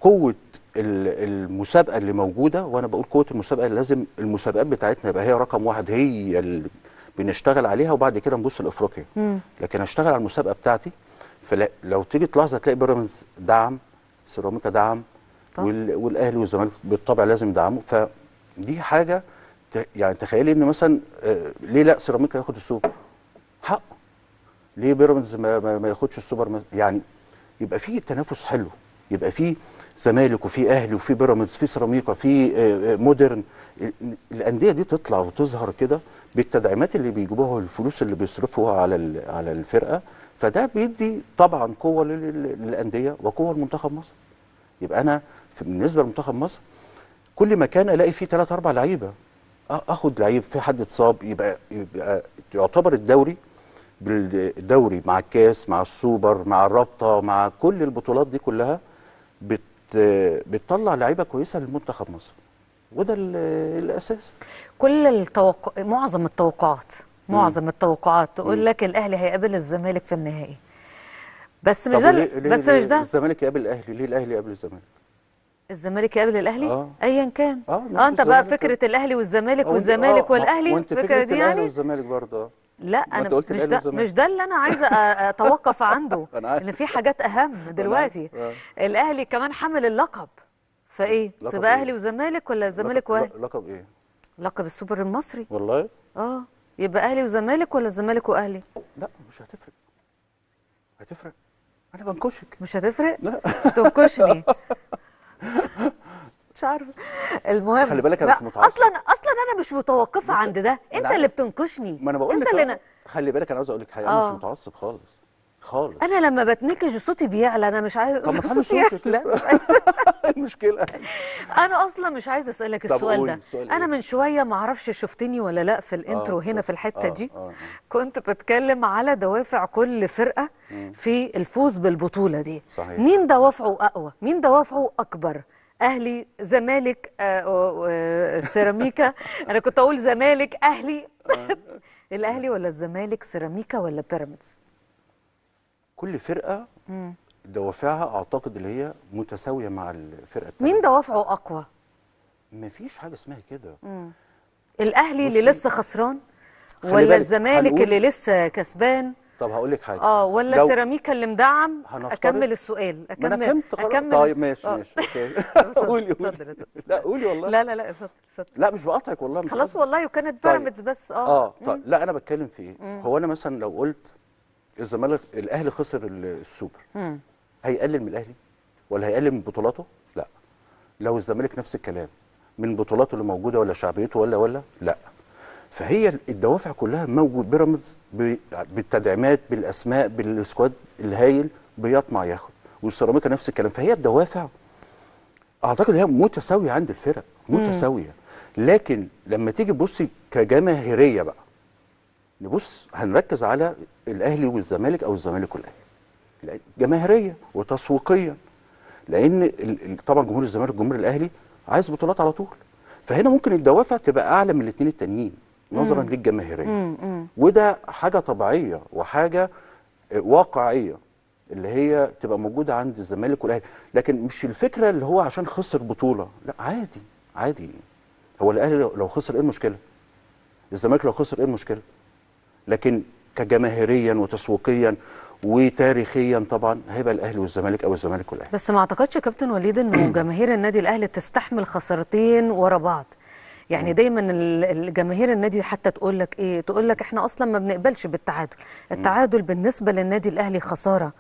قوه المسابقه اللي موجوده وانا بقول قوه المسابقه لازم المسابقات بتاعتنا يبقى هي رقم واحد هي اللي بنشتغل عليها وبعد كده نبص لافريقيا لكن اشتغل على المسابقه بتاعتي فلو تيجي تلاحظ هتلاقي بيراميدز دعم سيراميكا دعم والاهلي والزمالك بالطبع لازم يدعموا فدي حاجه يعني تخيلي ان مثلا آه، ليه لا سيراميكا ياخد السوبر حق ليه بيراميدز ما, ما, ما ياخدش السوبر يعني يبقى في تنافس حلو يبقى في زمالك وفي اهلي وفي بيراميدز في سيراميكا في آه، آه، مودرن الانديه دي تطلع وتظهر كده بالتدعيمات اللي بيجيبوها والفلوس اللي بيصرفوها على على الفرقه فده بيدي طبعا قوه للانديه وقوه لمنتخب مصر يبقى انا بالنسبه لمنتخب مصر كل مكان الاقي فيه ثلاث اربع لعيبه اخد لعيب في حد اتصاب يبقى يبقى يعتبر الدوري بالدوري مع الكاس مع السوبر مع الرابطه مع كل البطولات دي كلها بت بتطلع لعيبه كويسه للمنتخب مصر وده الاساس كل التوقع معظم التوقعات معظم التوقعات تقول لك الاهلي هيقابل الزمالك في النهائي بس مش ده بس مش ده الزمالك يقابل الاهلي ليه الاهلي يقابل الزمالك الزمالك يقابل الاهلي آه. ايا كان اه, آه انت بقى فكره الاهلي والزمالك آه، والزمالك آه،, آه والاهلي وانت فكره دي يعني والزمالك برضه لا انا مش ده مش ده اللي انا عايزه اتوقف عنده [LAUGHS] ان في حاجات اهم دلوقتي آه. الاهلي كمان حمل اللقب فايه تبقى إيه؟ اهلي وزمالك ولا زمالك واهلي لقب ايه لقب السوبر المصري والله اه يبقى اهلي وزمالك ولا الزمالك واهلي لا مش هتفرق هتفرق انا بنكشك مش هتفرق لا تنكشني [LAUGHS] مش عارفه المهم خلي بالك انا مش متعاطفه اصلا اصلا انا مش متوقفه عند ده انت اللي بتنكشني ما انا بقول لك انت اللي أنا... خلي بالك انا عاوز اقول لك حاجه انا مش آه. متعصب خالص خالص انا لما بتنكش صوتي بيعلى انا مش عايز طب صوتي يعلى [LAUGHS] المشكله انا اصلا مش عايز اسالك السؤال ده السؤال انا إيه؟ من شويه ما اعرفش شفتني ولا لا في الانترو آه هنا آه، في الحته آه دي آه كنت بتكلم على دوافع كل فرقه في الفوز بالبطوله دي صحيح. مين دوافعه اقوى مين دوافعه اكبر اهلي زمالك آه، آه، سيراميكا [LAUGHS] انا كنت اقول زمالك اهلي [LAUGHS] الاهلي ولا الزمالك سيراميكا ولا بيراميدز كل فرقه دوافعها اعتقد اللي هي متساويه مع الفرقه التانية. مين دوافعه اقوى مفيش حاجه اسمها كده الاهلي اللي لسه خسران ولا الزمالك اللي لسه كسبان طب هقول لك حاجه اه ولا لو... سيراميكا اللي مدعم اكمل السؤال اكمل ما انا فهمت أكمل... طيب ماشي آه. ماشي [LAUGHS] [LAUGHS] قولي قولي لا قولي والله لا لا لا اتفضل اتفضل لا مش بقاطعك والله مش خلاص والله وكانت طيب. بيراميدز طيب. بس اه اه طيب لا انا بتكلم في ايه هو انا مثلا لو قلت الزمالك الاهلي خسر السوبر مم. هيقلل من الاهلي ولا هيقلل من بطولاته لا لو الزمالك نفس الكلام من بطولاته اللي موجوده ولا شعبيته ولا ولا لا فهي الدوافع كلها موجود بيراميدز بالتدعيمات بالاسماء بالسكواد الهايل بيطمع ياخد والسيراميكا نفس الكلام فهي الدوافع اعتقد هي متساويه عند الفرق متساويه لكن لما تيجي تبصي كجماهيريه بقى نبص هنركز على الاهلي والزمالك او الزمالك والاهلي جماهيريه وتسويقيا لان طبعا جمهور الزمالك جمهور الاهلي عايز بطولات على طول فهنا ممكن الدوافع تبقى اعلى من الاثنين التانيين نظرا للجماهيريه وده حاجه طبيعيه وحاجه آه، واقعيه اللي هي تبقى موجوده عند الزمالك والاهلي لكن مش الفكره اللي هو عشان خسر بطوله لا عادي عادي هو الاهلي لو خسر ايه المشكله الزمالك لو خسر ايه المشكله لكن كجماهيريا وتسويقيا وتاريخيا طبعا هيبقى الاهلي والزمالك او الزمالك والاهلي بس ما اعتقدش يا كابتن وليد انه [CLEARS THROAT] جماهير النادي الاهلي تستحمل خسارتين ورا بعض يعني دايما الجماهير النادي حتى تقول لك ايه تقول لك احنا اصلا ما بنقبلش بالتعادل التعادل بالنسبه للنادي الاهلي خساره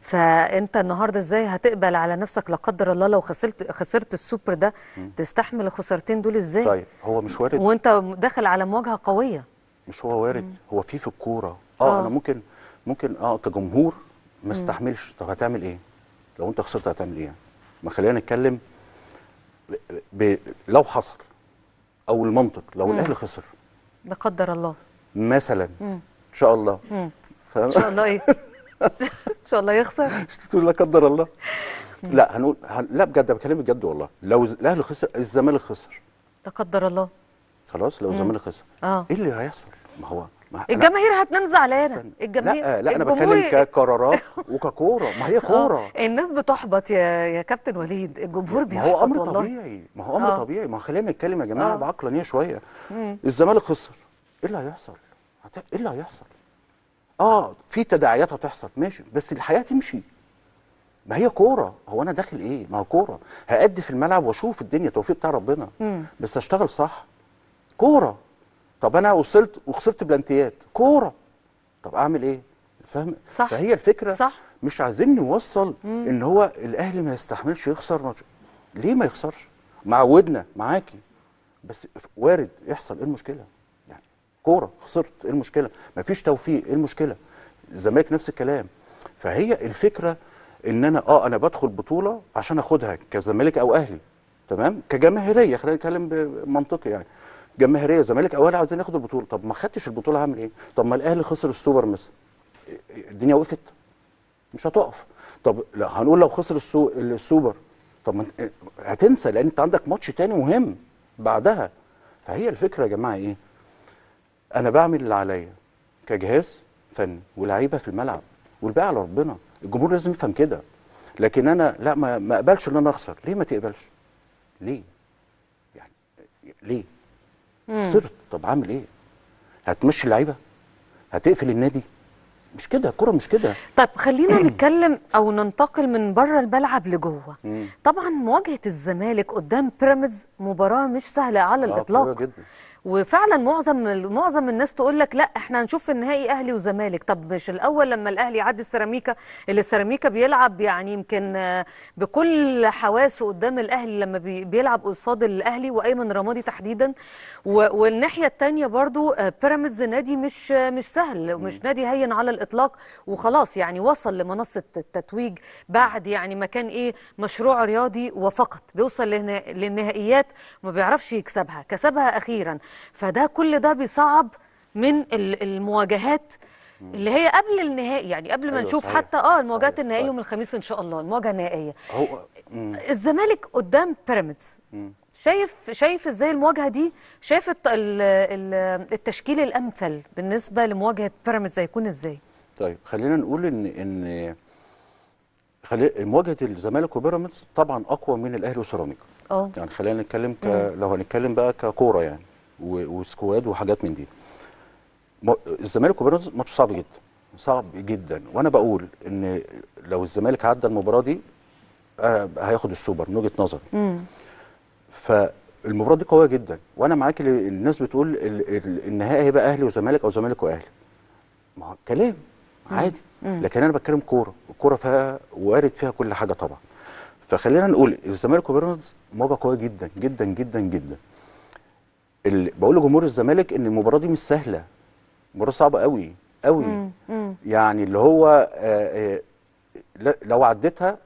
فانت النهارده ازاي هتقبل على نفسك لا قدر الله لو خسرت خسرت السوبر ده تستحمل الخسارتين دول ازاي طيب هو مش وارد وانت داخل على مواجهه قويه مش هو وارد مم. هو في في الكوره آه, انا آه. ممكن ممكن اه كجمهور ما استحملش طب هتعمل ايه لو انت خسرت هتعمل ايه ما خلينا نتكلم ب... لو حصل او المنطق لو مم. الاهلي خسر لا قدر الله مثلا ان شاء الله ف... ان شاء الله ايه [LAUGHS] ان شاء الله يخسر [LAUGHS] تقول لا قدر الله لا هنقول هن... لا بجد بكلمك بجد والله لو الاهلي خسر الزمالك خسر لا قدر الله خلاص لو الزمالك خسر آه. ايه اللي هيحصل ما هو ما الجماهير هتنام زعلانه الجماهير لا لا انا بتكلم كقرارات [LAUGHS] وككوره ما هي آه، كوره الناس بتحبط يا يا كابتن وليد الجمهور بيحبط ما هو امر والله. طبيعي ما هو امر أوه. طبيعي ما خلينا نتكلم يا جماعه آه. بعقلانيه شويه الزمالك خسر ايه اللي هيحصل ايه اللي هيحصل اه في تداعيات هتحصل ماشي بس الحياه تمشي ما هي كوره هو انا داخل ايه ما هو كوره هادي في الملعب واشوف الدنيا توفيق بتاع ربنا مم. بس اشتغل صح كوره طب انا وصلت وخسرت بلانتيات كوره طب اعمل ايه فاهم صح فهي الفكره صح مش عايزين نوصل مم. ان هو الاهلي ما يستحملش يخسر ماتش ليه ما يخسرش معودنا معاكي بس وارد يحصل ايه المشكله يعني كوره خسرت ايه المشكله ما فيش توفيق ايه المشكله الزمالك نفس الكلام فهي الفكره ان انا اه انا بدخل بطوله عشان اخدها كزمالك او اهلي تمام كجماهيريه خلينا نتكلم بمنطقي يعني جماهيريه الزمالك اولا عايزين ياخدوا البطوله طب ما خدتش البطوله هعمل ايه؟ طب ما الاهلي خسر السوبر مثلا الدنيا وقفت مش هتقف طب لا هنقول لو خسر السو... السوبر طب ما هتنسى لان انت عندك ماتش تاني مهم بعدها فهي الفكره يا جماعه ايه؟ انا بعمل اللي عليا كجهاز فني ولاعيبه في الملعب والباقي على ربنا الجمهور لازم يفهم كده لكن انا لا ما اقبلش ان انا اخسر ليه ما تقبلش؟ ليه؟ يعني ليه؟ خسرت طب عامل ايه هتمشي اللعيبه هتقفل النادي مش كده الكوره مش كده طب خلينا [CLEARS THROAT] نتكلم او ننتقل من بره الملعب لجوه طبعا مواجهه الزمالك قدام بيراميدز مباراه مش سهله على آه، الاطلاق جدا. وفعلا معظم معظم الناس تقول لك لا احنا هنشوف النهائي اهلي وزمالك طب مش الاول لما الاهلي يعدي السيراميكا اللي السيراميكا بيلعب يعني يمكن بكل حواسه قدام الاهلي لما بيلعب قصاد الاهلي وايمن رمادي تحديدا والناحيه الثانيه برضو آه، بيراميدز نادي مش مش سهل مش نادي هين على الاطلاق وخلاص يعني وصل لمنصه التتويج بعد يعني ما كان ايه مشروع رياضي وفقط بيوصل للنهائيات ما بيعرفش يكسبها كسبها اخيرا فده كل ده بيصعب من المواجهات اللي هي قبل النهائي يعني قبل ما أيوة نشوف صحيح. حتى اه المواجهات النهائيه يوم الخميس ان شاء الله المواجهه النهائيه هو الزمالك قدام بيراميدز شايف شايف ازاي المواجهه دي شايف التشكيل الامثل بالنسبه لمواجهه بيراميدز هيكون ازاي طيب خلينا نقول ان ان خلي مواجهه الزمالك وبيراميدز طبعا اقوى من الاهلي وسيراميكا اه يعني خلينا نتكلم ك... لو هنتكلم بقى ككوره يعني وسكواد وحاجات من دي الزمالك وبيراميدز ماتش صعب جدا صعب جدا وانا بقول ان لو الزمالك عدى المباراه دي آه، هياخد السوبر من وجهه نظري فالمباراه دي قويه جدا وانا معاك الناس بتقول النهائي هيبقى اهلي وزمالك او زمالك واهلي ما هو كلام عادي لكن انا بتكلم كوره الكوره فيها وارد فيها كل حاجه طبعا فخلينا نقول الزمالك وبيراميدز مباراه قويه جدا جدا جدا جدا بقول لجمهور الزمالك ان المباراه دي مش سهله مباراه صعبه قوي قوي مم. يعني اللي هو آه آه لو عديتها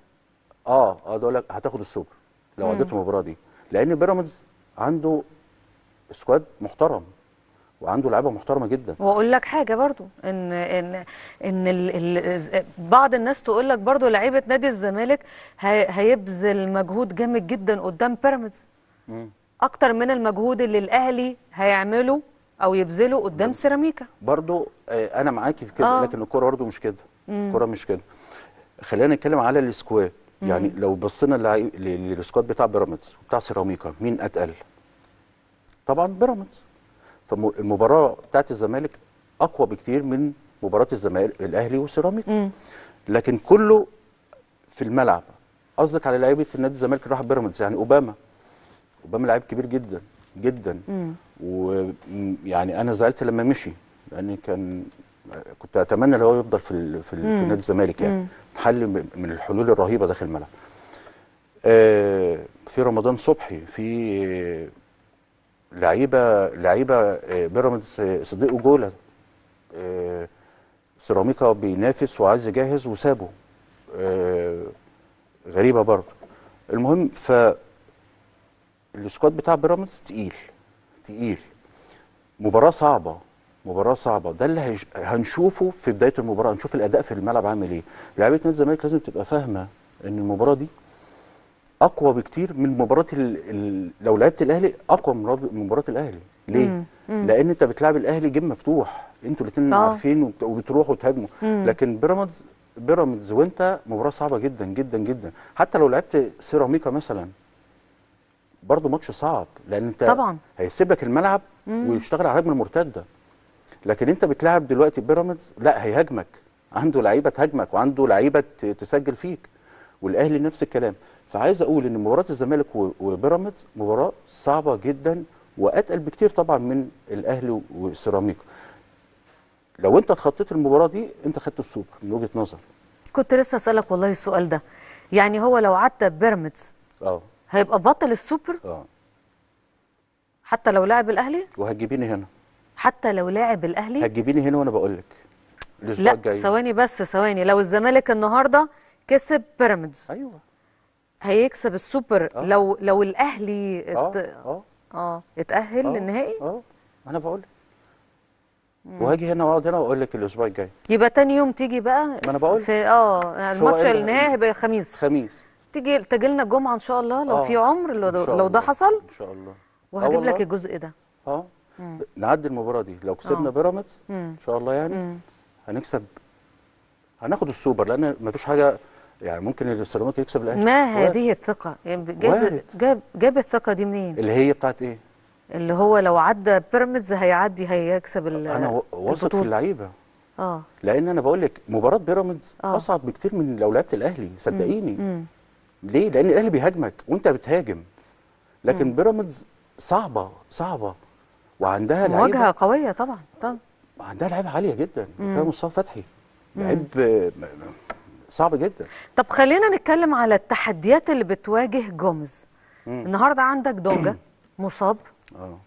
اه اه اقول لك هتاخد السوبر لو عديت المباراه دي لان بيراميدز عنده سكواد محترم وعنده لعيبه محترمه جدا واقول لك حاجه برضو ان ان ان الـ الـ بعض الناس تقول لك برضو لعيبه نادي الزمالك هيبذل مجهود جامد جدا قدام بيراميدز اكتر من المجهود اللي الاهلي هيعمله او يبذله قدام سيراميكا برضو آه، انا معاكي في كده آه. لكن الكوره برضو مش كده الكوره مش كده خلينا نتكلم على السكواد يعني لو بصينا للسكواد بتاع بيراميدز وبتاع سيراميكا مين اتقل طبعا بيراميدز فالمباراه بتاعت الزمالك اقوى بكتير من مباراه الزمالك الاهلي وسيراميكا لكن كله في الملعب قصدك على لعيبه النادي الزمالك راح بيراميدز يعني اوباما اوباما لعيب كبير جدا جدا ويعني انا زعلت لما مشي لان كان كنت اتمنى لو هو يفضل في الـ في, في نادي الزمالك يعني حل من الحلول الرهيبه داخل الملعب آه، في رمضان صبحي في لعيبه لعيبه آه، بيراميدز آه، صديق وجولا سيراميكا بينافس وعايز يجهز وسابه غريبه برضه المهم ف السكواد بتاع بيراميدز تقيل تقيل مباراه صعبه مباراه صعبه ده اللي هيش... هنشوفه في بدايه المباراه هنشوف الاداء في الملعب عامل ايه لعيبه نادي الزمالك لازم تبقى فاهمه ان المباراه دي اقوى بكتير من مباراه ال... ال... لو لعبت الاهلي اقوى من مباراه الاهلي ليه مم. مم. لان انت بتلعب الاهلي جيم مفتوح انتوا الاثنين آه. عارفين وبت... وبتروحوا تهاجموا لكن بيراميدز بيراميدز وانت مباراه صعبه جدا جدا جدا حتى لو لعبت سيراميكا مثلا برضه ماتش صعب لان انت طبعا هيسيب لك الملعب مم. ويشتغل على الهجمه المرتده لكن انت بتلاعب دلوقتي بيراميدز لا هيهاجمك عنده لعيبه تهاجمك وعنده لعيبه تسجل فيك والاهلي نفس الكلام فعايز اقول ان مباراه الزمالك وبيراميدز مباراه صعبه جدا واتقل بكتير طبعا من الاهلي وسيراميكا لو انت اتخطيت المباراه دي انت خدت السوبر من وجهه نظر كنت لسه اسالك والله السؤال ده يعني هو لو عدى بيراميدز اه هيبقى بطل السوبر اه حتى لو لاعب الاهلي وهتجيبيني هنا حتى لو لاعب الاهلي هتجيبيني هنا وانا بقول لك الاسبوع الجاي لا ثواني بس ثواني لو الزمالك النهارده كسب بيراميدز ايوه هيكسب السوبر أوه. لو لو الاهلي آه، ات... اه اه اتاهل آه، للنهائي اه انا بقول لك وهاجي هنا واقعد هنا واقول لك الاسبوع الجاي يبقى تاني يوم تيجي بقى ما انا بقول في اه الماتش النهائي هيبقى خميس خميس تيجي لنا الجمعه ان شاء الله لو آه. في عمر لو, لو ده حصل ان شاء الله وهجيب آه لك الجزء ده اه نعدي المباراه دي لو كسبنا آه. بيراميدز ان شاء الله يعني مم. هنكسب هناخد السوبر لان ما فيش حاجه يعني ممكن السيراميكا يكسب الاهلي ما هذه الثقه يعني جاب جاب جاب الثقه دي منين اللي هي بتاعت ايه اللي هو لو عدى بيراميدز هيعدي هيكسب انا واثق في اللعيبه اه لان انا بقول لك مباراه بيراميدز آه. اصعب بكتير من لو لعبت الاهلي صدقيني مم. مم. ليه؟ لان الاهلي بيهاجمك وانت بتهاجم لكن بيراميدز صعبه صعبه وعندها لعيبه مواجهه قويه طبعا طبعا عندها لعيبه عاليه جدا فيها مصطفى فتحي لعيب صعب جدا طب خلينا نتكلم على التحديات اللي بتواجه جومز مم. النهارده عندك دونجا [CLEARS THROAT] مصاب اه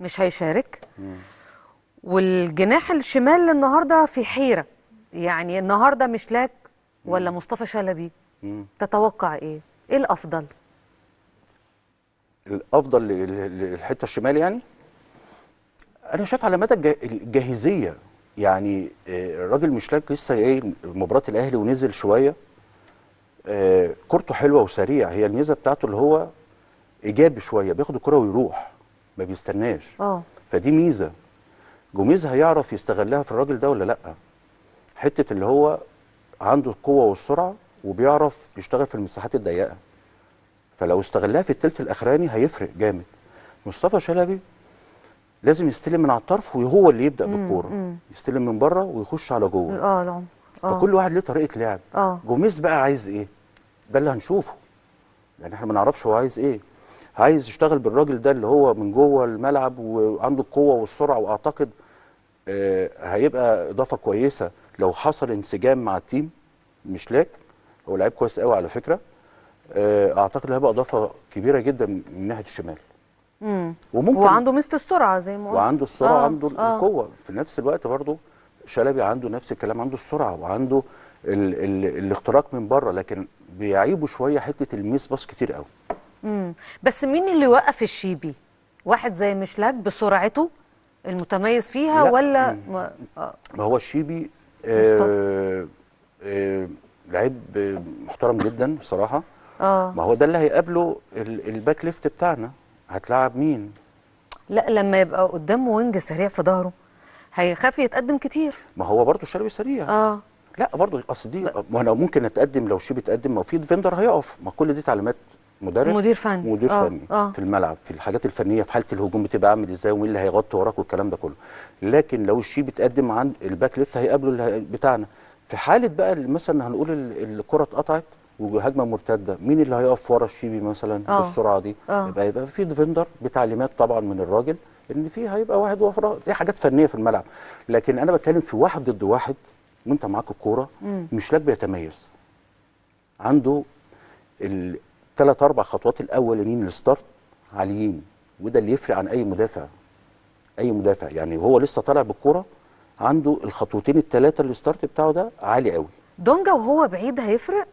مش هيشارك مم. والجناح الشمال النهارده في حيره يعني النهارده مش لاك ولا مصطفى شلبي مم. تتوقع ايه ايه الافضل الافضل للحته الشمال يعني انا شايف على مدى الجاهزيه يعني آه، الراجل مش لاك لسه ايه مباراه الاهلي ونزل شويه آه، كورته حلوه وسريع هي الميزه بتاعته اللي هو ايجابي شويه بياخد الكره ويروح ما بيستناش اه فدي ميزه جوميز هيعرف يستغلها في الراجل ده ولا لا حته اللي هو عنده القوه والسرعه وبيعرف يشتغل في المساحات الضيقه فلو استغلها في الثلث الاخراني هيفرق جامد مصطفى شلبي لازم يستلم من على الطرف وهو اللي يبدا بالكوره يستلم من بره ويخش على جوه اه نعم اه. فكل واحد له طريقه لعب اه جوميز بقى عايز ايه ده اللي هنشوفه لان احنا ما نعرفش هو عايز ايه عايز يشتغل بالراجل ده اللي هو من جوه الملعب وعنده القوه والسرعه واعتقد آه هيبقى اضافه كويسه لو حصل انسجام مع التيم مش لاك هو لعيب كويس قوي على فكره آه، اعتقد هيبقى اضافه كبيره جدا من ناحيه الشمال امم وممكن وعنده ميزه السرعه زي ما قلت وعنده السرعه آه. وعنده آه. القوه في نفس الوقت برضه شلبي عنده نفس الكلام عنده السرعه وعنده ال ال الاختراق من بره لكن بيعيبه شويه حته الميس باص كتير قوي امم بس مين اللي وقف الشيبي واحد زي مشلاك بسرعته المتميز فيها لا. ولا ما, آه. ما هو الشيبي آه، مصطفى آه, آه لعيب محترم جدا بصراحه اه ما هو ده اللي هيقابله الباك ليفت بتاعنا هتلاعب مين لا لما يبقى قدامه وينج سريع في ظهره هيخاف يتقدم كتير ما هو برضه الشلبي سريع اه لا برضه اصل دي ما انا ممكن اتقدم لو شيبي اتقدم ما في ديفندر هيقف ما كل دي تعليمات مدرب مدير فني مدير آه. فني آه. في الملعب في الحاجات الفنيه في حاله الهجوم بتبقى عامل ازاي ومين اللي هيغطي وراك والكلام ده كله لكن لو الشيبي اتقدم عند الباك ليفت هيقابله بتاعنا في حاله بقى مثلا هنقول الكره اتقطعت وهجمه مرتده مين اللي هيقف ورا الشيبي مثلا أوه. بالسرعه دي أوه. يبقى يبقى في ديفندر بتعليمات طبعا من الراجل ان في هيبقى واحد وفرا دي حاجات فنيه في الملعب لكن انا بتكلم في واحد ضد واحد وانت معاك الكوره مش مشلاك بيتميز عنده الثلاث اربع خطوات الاولانيين الستارت عاليين وده اللي يفرق عن اي مدافع اي مدافع يعني هو لسه طالع بالكوره عنده الخطوتين اللي الستارت بتاعه ده عالي قوي دونجا وهو بعيد هيفرق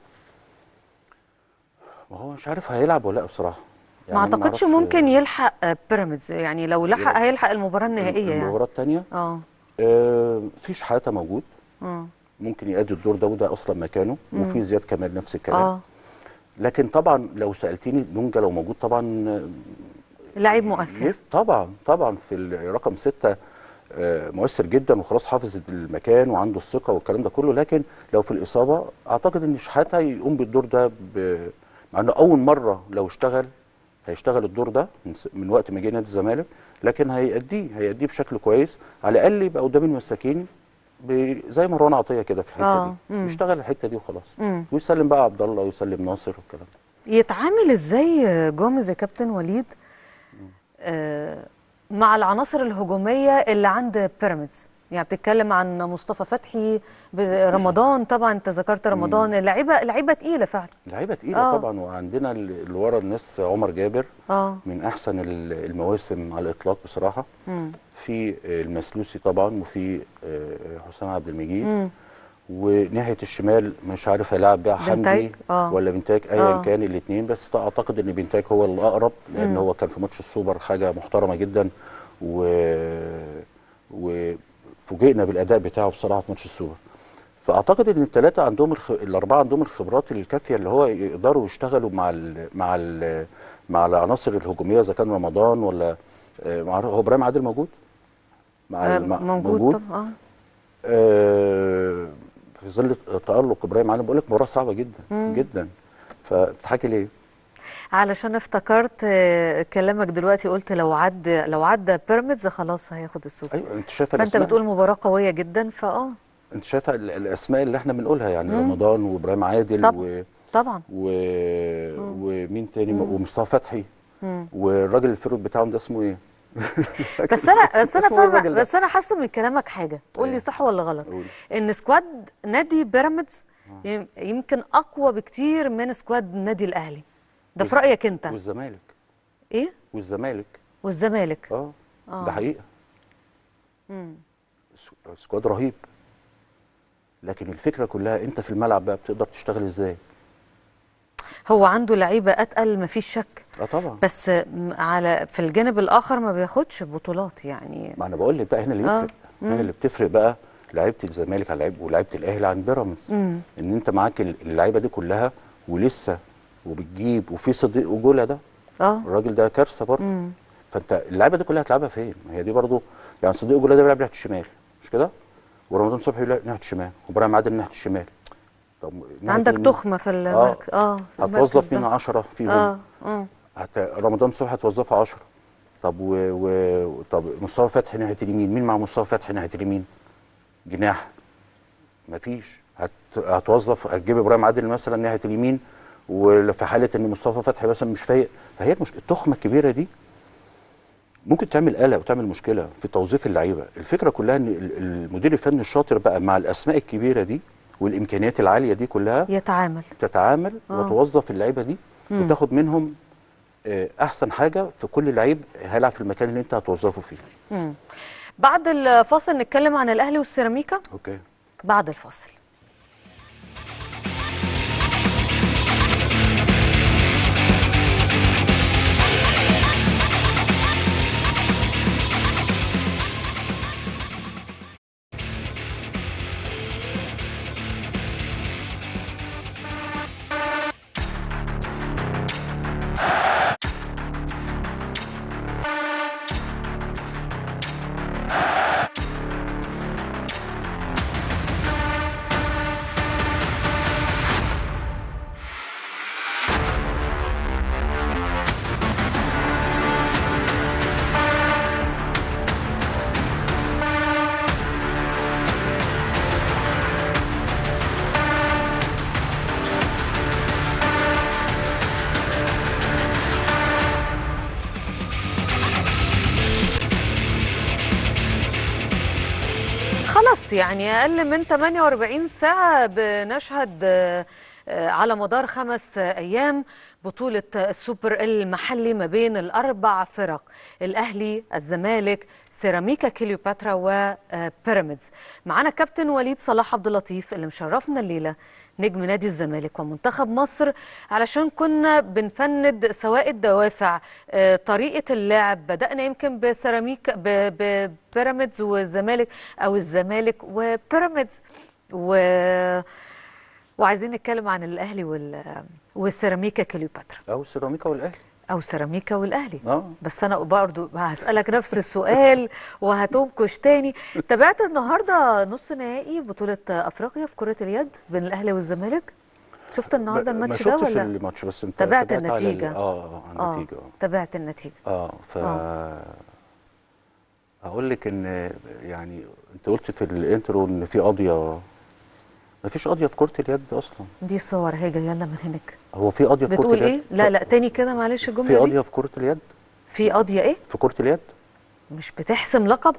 ما هو مش عارف هيلعب ولا لا بصراحه يعني ما اعتقدش ممكن يلحق بيراميدز يعني لو لحق هيلحق المباراه النهائيه يعني المباراه الثانيه آه. اه مفيش حياته موجود اه ممكن يأدي الدور ده وده اصلا مكانه وفي زياد كمال نفس الكلام آه. لكن طبعا لو سالتيني دونجا لو موجود طبعا لعيب آه، مؤثر طبعا طبعا في رقم ستة آه، مؤثر جدا وخلاص حافظ المكان وعنده الثقه والكلام ده كله لكن لو في الاصابه اعتقد ان شحاته هيقوم بالدور ده ب... مع انه اول مره لو اشتغل هيشتغل الدور ده من, وقت ما جه نادي الزمالك لكن هيأديه هيأديه بشكل كويس على الاقل يبقى قدام المساكين زي مروان عطيه كده في الحته آه. دي يشتغل الحته دي وخلاص مم. ويسلم بقى عبد الله ويسلم ناصر والكلام ده يتعامل ازاي جوميز يا كابتن وليد آه مع العناصر الهجوميه اللي عند بيراميدز يعني بتتكلم عن مصطفى فتحي رمضان طبعا انت ذكرت رمضان لعيبه لعيبه تقيله فعلا لعيبه تقيله آه. طبعا وعندنا اللي ورا الناس عمر جابر آه. من احسن المواسم على الاطلاق بصراحه مم. في المسلوسي طبعا وفي آه، حسام عبد المجيد مم. وناحيه الشمال مش عارف هيلعب بيها حمدي آه. ولا بنتاك ايا آه. كان الاثنين بس اعتقد ان بنتاك هو الاقرب لان هو كان في ماتش السوبر حاجه محترمه جدا و وفوجئنا بالاداء بتاعه بصراحه في ماتش السوبر فاعتقد ان الثلاثه عندهم الخ... الاربعه عندهم الخبرات الكافيه اللي هو يقدروا يشتغلوا مع ال... مع ال... مع العناصر الهجوميه اذا كان رمضان ولا آه، مع... هو ابراهيم عادل موجود؟ مع آه، موجود, موجود. طبعا آه في ظل تالق ابراهيم عادل بقول لك مباراه صعبه جدا مم. جدا فبتحكي ليه؟ علشان افتكرت آه، كلامك دلوقتي قلت لو عدى لو عدى بيراميدز خلاص هياخد السوبر ايوه انت شايفه فانت بتقول مباراه قويه جدا فاه انت شايفه الاسماء اللي احنا بنقولها يعني مم. رمضان وابراهيم عادل طب. و... طبعا و... ومين تاني مم. ومصطفى فتحي والراجل الفيرود بتاعهم ده اسمه ايه؟ [LAUGHS] بس انا بس انا إيه فاهمه بس انا حاسه من كلامك حاجه قول لي إيه؟ صح ولا غلط قول. ان سكواد نادي بيراميدز آه. يمكن اقوى بكتير من سكواد النادي الاهلي ده في رايك انت والزمالك ايه والزمالك والزمالك اه, آه. ده حقيقه امم سكواد رهيب لكن الفكره كلها انت في الملعب بقى بتقدر تشتغل ازاي هو عنده لعيبه اتقل ما فيش شك اه طبعا بس على في الجانب الاخر ما بياخدش بطولات يعني ما انا بقول لك بقى هنا اللي آه. يفرق هنا اللي بتفرق بقى لعيبه الزمالك على لعيبه ولعيبه الاهلي عن بيراميدز ان انت معاك اللعيبه دي كلها ولسه وبتجيب وفي صديق وجوله ده اه الراجل ده كارثه برضه فانت اللعيبه دي كلها هتلعبها فين؟ هي دي برضه يعني صديق جوله ده بيلعب ناحيه الشمال مش كده؟ ورمضان صبحي بيلعب ناحيه الشمال وابراهيم عادل ناحيه الشمال طب عندك تخمه في آه. آه، المركز اه, آه. هتوظف مين 10 فيهم اه اه هت... رمضان صبحي هتوظفه 10 طب و... و... طب مصطفى فتحي ناحيه اليمين مين مع مصطفى فتحي ناحيه اليمين؟ جناح مفيش هت... هتوظف هتجيب ابراهيم عادل مثلا ناحيه اليمين وفي حاله ان مصطفى فتحي مثلا مش فايق فهي مش التخمه الكبيره دي ممكن تعمل قلق وتعمل مشكله في توظيف اللعيبه الفكره كلها ان المدير الفني الشاطر بقى مع الاسماء الكبيره دي والامكانيات العاليه دي كلها يتعامل تتعامل آه. وتوظف اللعيبه دي مم. وتاخد منهم آه، احسن حاجه في كل لعيب هيلعب في المكان اللي انت هتوظفه فيه مم. بعد الفاصل نتكلم عن الاهلي والسيراميكا اوكي بعد الفاصل يعني أقل من 48 ساعة بنشهد آه، على مدار خمس أيام بطولة السوبر المحلي ما بين الأربع فرق الأهلي الزمالك سيراميكا كليوباترا وبيراميدز آه، معانا كابتن وليد صلاح عبد اللطيف اللي مشرفنا الليلة نجم نادي الزمالك ومنتخب مصر علشان كنا بنفند سواء الدوافع آه، طريقه اللعب بدانا يمكن بسيراميك ببيراميدز والزمالك او الزمالك وبيراميدز و وعايزين نتكلم عن الاهلي وال... والسيراميكا كليوباترا او السيراميكا والاهلي او سيراميكا والاهلي آه. بس انا برضه هسالك نفس السؤال [LAUGHS] وهتنكش تاني تابعت النهارده نص نهائي بطوله افريقيا في كره اليد بين الاهلي والزمالك شفت النهارده الماتش ده ولا ما شفتش الماتش بس انت تابعت النتيجه آه،, آه،, اه النتيجه تابعت النتيجه اه ف آه. اقول لك ان يعني انت قلت في الانترو ان في قضيه مفيش قضيه في كره اليد اصلا دي صور هي جايه لنا من هناك هو في قضيه في كره اليد بتقول ايه لا لا تاني كده معلش الجمله في قضيه في كره اليد في قضيه ايه في كره اليد مش بتحسم لقب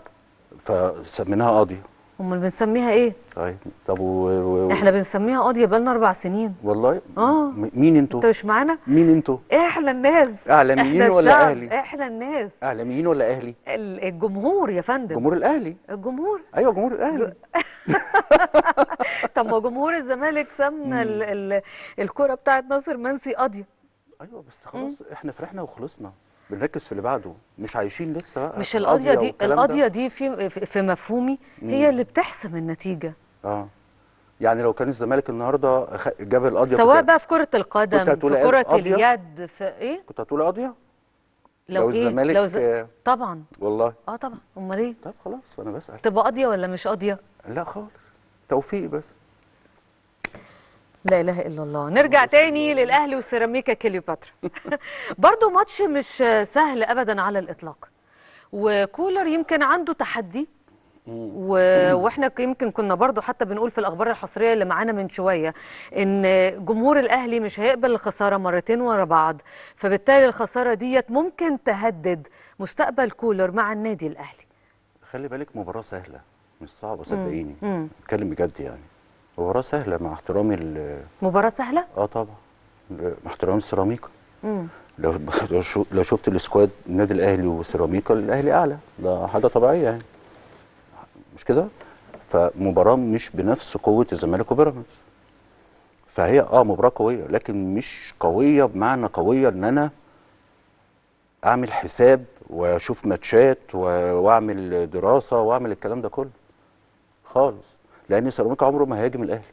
فسميناها قضيه امال بنسميها ايه طيب طب و... و... احنا بنسميها قضيه بقالنا اربع سنين والله اه مين انتوا انتوا مش معانا مين انتوا احنا الناس اعلاميين ولا اهلي احنا الناس اعلاميين ولا اهلي الجمهور يا فندم جمهور الاهلي الجمهور ايوه جمهور الاهلي [LAUGHS] [LAUGHS] طب ما جمهور الزمالك سمى الكرة بتاعت ناصر منسي قاضية ايوه بس خلاص احنا فرحنا وخلصنا بنركز في اللي بعده مش عايشين لسه مش القضيه دي القضيه دي في في مفهومي هي اللي بتحسم النتيجه اه يعني لو كان الزمالك النهارده جاب القضيه سواء بقى في كره القدم في كره اليد في ايه كنت هتقول قضيه لو, لو إيه؟ الزمالك لو ز... طبعا والله اه طبعا امال ايه طب خلاص انا بسال تبقى قاضيه ولا مش قاضيه لا خالص توفيق بس لا اله الا الله نرجع تاني للاهلي وسيراميكا كليوباترا [LAUGHS] برضو ماتش مش سهل ابدا على الاطلاق وكولر يمكن عنده تحدي و... واحنا يمكن كنا برضو حتى بنقول في الاخبار الحصريه اللي معانا من شويه ان جمهور الاهلي مش هيقبل الخساره مرتين ورا بعض فبالتالي الخساره ديت ممكن تهدد مستقبل كولر مع النادي الاهلي خلي بالك مباراه سهله مش صعبه صدقيني اتكلم بجد يعني مباراه سهله مع احترامي مباراه سهله اه طبعا مع احترامي السيراميكا لو [LAUGHS] لو شفت السكواد النادي الاهلي وسيراميكا الاهلي اعلى ده حاجه طبيعيه يعني مش كده فمباراه مش بنفس قوه الزمالك وبيراميدز فهي اه مباراه قويه لكن مش قويه بمعنى قويه ان انا اعمل حساب واشوف ماتشات واعمل دراسه واعمل الكلام ده كله خالص لان سيراميكا عمره ما هاجم الاهلي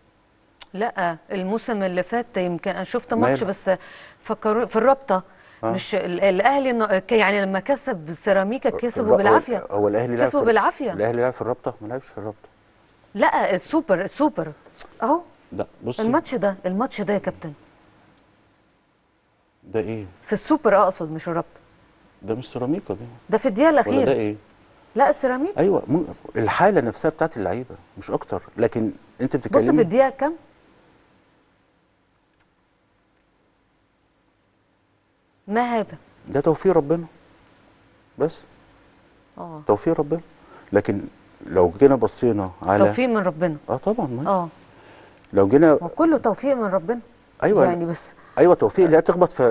لا الموسم اللي فات يمكن انا شفت ماتش بس فكروا في الرابطه آه. مش الاهلي يعني لما كسب سيراميكا كسبه بالعافيه هو الاهلي لعب كسبه بالعافيه الاهلي لعب في الرابطه ما لعبش في الرابطه لا السوبر السوبر اهو لا بص الماتش ده الماتش ده يا كابتن ده ايه في السوبر اقصد مش الرابطه ده مش سيراميكا ده ده في الدقيقه الاخيره ده ايه لا السيراميكا ايوه الحاله نفسها بتاعت اللعيبه مش اكتر لكن انت بتتكلم بص في الدقيقه كام ما هذا؟ ده توفيق ربنا بس اه توفيق ربنا لكن لو جينا بصينا على توفيق من ربنا اه طبعا اه لو جينا كله توفيق من ربنا ايوه يعني بس ايوه توفيق لا تخبط في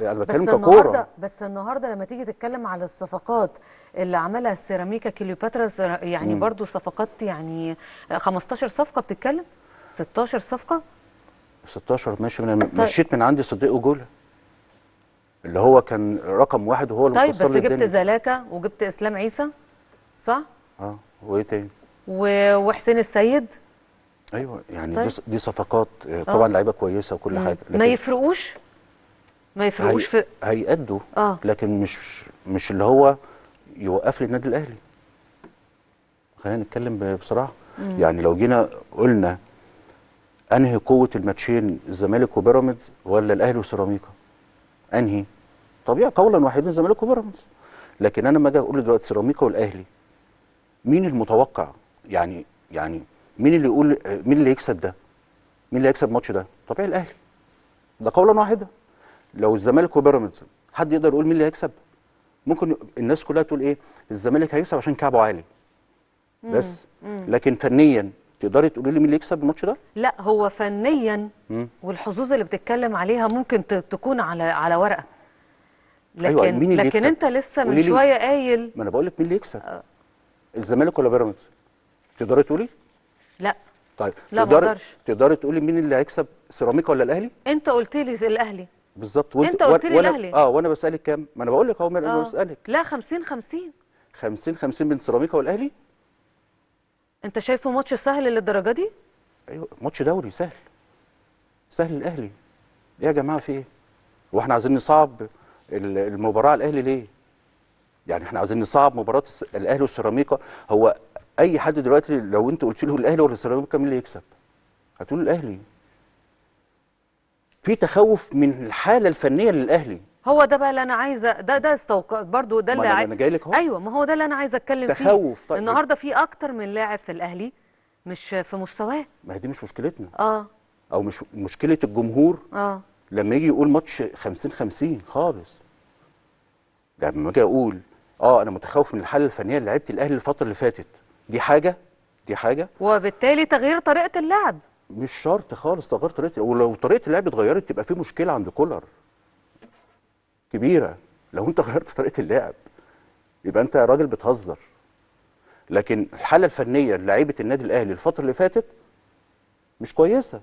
انا بتكلم ككوره بس النهارده لما تيجي تتكلم على الصفقات اللي عملها السيراميكا كليوباترا يعني مم. برضو صفقات يعني 15 صفقه بتتكلم 16 صفقه 16 ماشي من طيب. مشيت من عندي صديق وجوله اللي هو كان رقم واحد وهو اللي طيب بس جبت زلاكه وجبت اسلام عيسى صح؟ اه وايه تاني؟ وحسين السيد ايوه يعني طيب. دي صفقات آه، طبعا آه. لعيبه كويسه وكل مم. حاجه ما يفرقوش ما يفرقوش هي... في هيأدوا آه. لكن مش مش اللي هو يوقف لي النادي الاهلي خلينا نتكلم بصراحه مم. يعني لو جينا قلنا انهي قوه الماتشين الزمالك وبيراميدز ولا الاهلي وسيراميكا انهي طبيعي قولا واحدا الزمالك وبيراميدز لكن انا لما اجي اقول دلوقتي سيراميكا والاهلي مين المتوقع يعني يعني مين اللي يقول مين اللي يكسب ده مين اللي هيكسب الماتش ده طبيعي الاهلي ده قولا واحدا لو الزمالك وبيراميدز حد يقدر يقول مين اللي هيكسب ممكن الناس كلها تقول ايه الزمالك هيكسب عشان كعبه عالي بس لكن فنيا تقدري تقولي لي مين اللي يكسب الماتش ده؟ لا هو فنيا والحظوظ اللي بتتكلم عليها ممكن تكون على على ورقه أيوة، لكن أيوة مين اللي لكن يكسب؟ انت لسه من شويه قايل ما انا بقول لك مين اللي يكسب أه. الزمالك ولا بيراميدز تقدري تقولي لا طيب لا تقدر... ما اقدرش تقدري تقولي مين اللي هيكسب سيراميكا ولا الاهلي انت قلت لي الاهلي بالظبط وانت, انت قلت لي وانا... الاهلي اه وانا بسالك كام ما انا بقول لك اهو انا آه. بسالك لا 50 50 50 50 بين سيراميكا والاهلي انت شايفه ماتش سهل للدرجه دي ايوه ماتش دوري سهل سهل الاهلي ايه يا جماعه في ايه واحنا عايزين نصعب المباراه على الاهلي ليه؟ يعني احنا عايزين نصعب مباراه الاهلي والسيراميكا هو اي حد دلوقتي لو انت قلت له الاهلي ولا السيراميكا مين اللي يكسب؟ هتقول الاهلي في تخوف من الحاله الفنيه للاهلي هو ده بقى اللي انا عايزه ده ده استوق برضو ده اللي انا جاي لك اهو ايوه ما هو ده اللي انا عايزه اتكلم تخوف فيه تخوف طيب النهارده في اكتر من لاعب في الاهلي مش في مستواه ما هي دي مش مشكلتنا اه او مش مشكله الجمهور اه لما يجي يقول ماتش 50 50 خالص لما اجي اقول اه انا متخوف من الحاله الفنيه اللي لعيبه الاهلي الفتره اللي فاتت دي حاجه دي حاجه وبالتالي تغيير طريقه اللعب مش شرط خالص تغيير طريقه ولو طريقه اللعب اتغيرت تبقى في مشكله عند كولر كبيره لو انت غيرت طريقه اللعب يبقى انت راجل بتهزر لكن الحاله الفنيه لعيبه النادي الاهلي الفتره اللي فاتت مش كويسه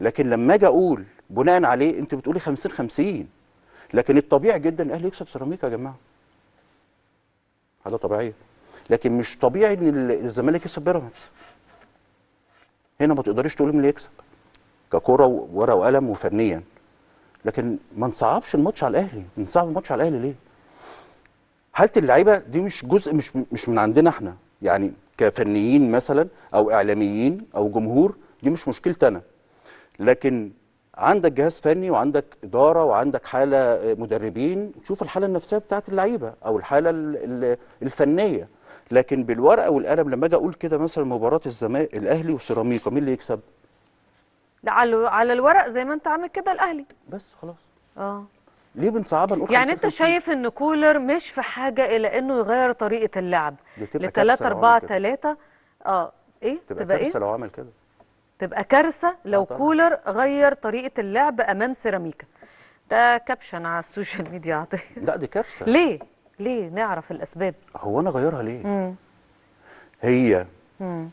لكن لما اجي اقول بناء عليه انت بتقولي 50 50 لكن الطبيعي جدا الاهلي يكسب سيراميكا يا جماعه حاجه طبيعيه لكن مش طبيعي ان الزمالك يكسب بيراميدز هنا ما تقدريش تقولي مين اللي يكسب ككره وورقه وقلم وفنيا لكن ما نصعبش الماتش على الاهلي نصعب الماتش على الاهلي ليه حاله اللعيبه دي مش جزء مش مش من عندنا احنا يعني كفنيين مثلا او اعلاميين او جمهور دي مش مشكلتي انا لكن عندك جهاز فني وعندك اداره وعندك حاله مدربين تشوف الحاله النفسيه بتاعت اللعيبه او الحاله الفنيه لكن بالورقه والقلم لما اجي اقول كده مثلا مباراه الزمالك الاهلي وسيراميكا مين اللي يكسب؟ على على الورق زي ما انت عامل كده الاهلي بس خلاص اه ليه بنصعبها نقول يعني انت شايف ان كولر مش في حاجه الى انه يغير طريقه اللعب ل 3 4 3 اه ايه تبقى, تبقى ايه؟ لو عمل كده تبقى كارثه لو طبعا. كولر غير طريقه اللعب امام سيراميكا ده كابشن على السوشيال ميديا عطيه لا دي كارثه ليه ليه نعرف الاسباب هو انا غيرها ليه مم. هي مم.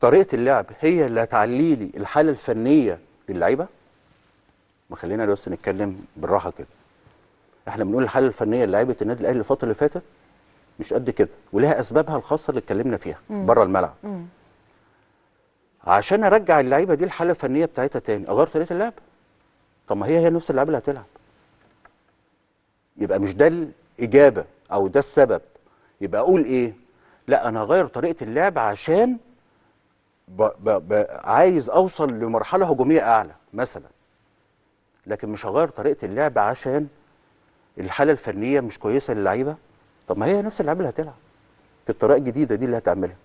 طريقه اللعب هي اللي هتعلي لي الحاله الفنيه للعيبه ما خلينا بس نتكلم بالراحه كده احنا بنقول الحاله الفنيه لعيبه النادي الاهلي الفتره اللي فاتت مش قد كده ولها اسبابها الخاصه اللي اتكلمنا فيها بره الملعب مم. عشان ارجع اللعيبه دي الحاله الفنيه بتاعتها تاني اغير طريقه اللعب طب ما هي هي نفس اللعيبه اللي هتلعب يبقى مش ده الاجابه او ده السبب يبقى اقول ايه لا انا هغير طريقه اللعب عشان ب ب ب عايز اوصل لمرحله هجوميه اعلى مثلا لكن مش هغير طريقه اللعب عشان الحاله الفنيه مش كويسه للعيبه طب ما هي نفس اللعيبه اللي هتلعب في الطريقه الجديده دي اللي هتعملها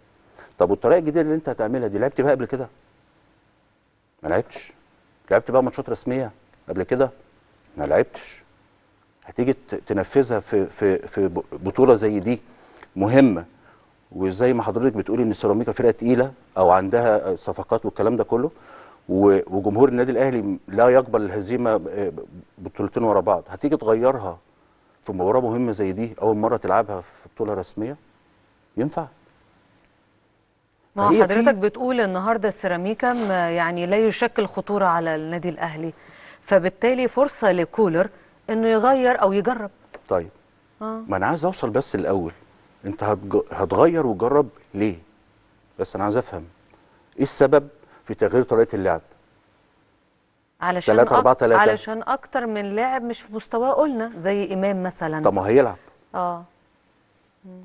طب والطريقه الجديده اللي انت هتعملها دي لعبت بيها قبل كده؟ ما لعبتش لعبت بقى ماتشات رسميه قبل كده؟ ما لعبتش هتيجي تنفذها في في في بطوله زي دي مهمه وزي ما حضرتك بتقولي ان سيراميكا فرقه تقيله او عندها صفقات والكلام ده كله وجمهور النادي الاهلي لا يقبل الهزيمه بطولتين ورا بعض هتيجي تغيرها في مباراه مهمه زي دي اول مره تلعبها في بطوله رسميه ينفع ما حضرتك بتقول النهارده السيراميكا يعني لا يشكل خطوره على النادي الاهلي فبالتالي فرصه لكولر انه يغير او يجرب طيب آه. ما انا عايز اوصل بس الاول انت هتغير وجرب ليه بس انا عايز افهم ايه السبب في تغيير طريقه اللعب علشان 3 4 3 علشان اكتر من لاعب مش في مستواه قلنا زي امام مثلا طب ما هيلعب اه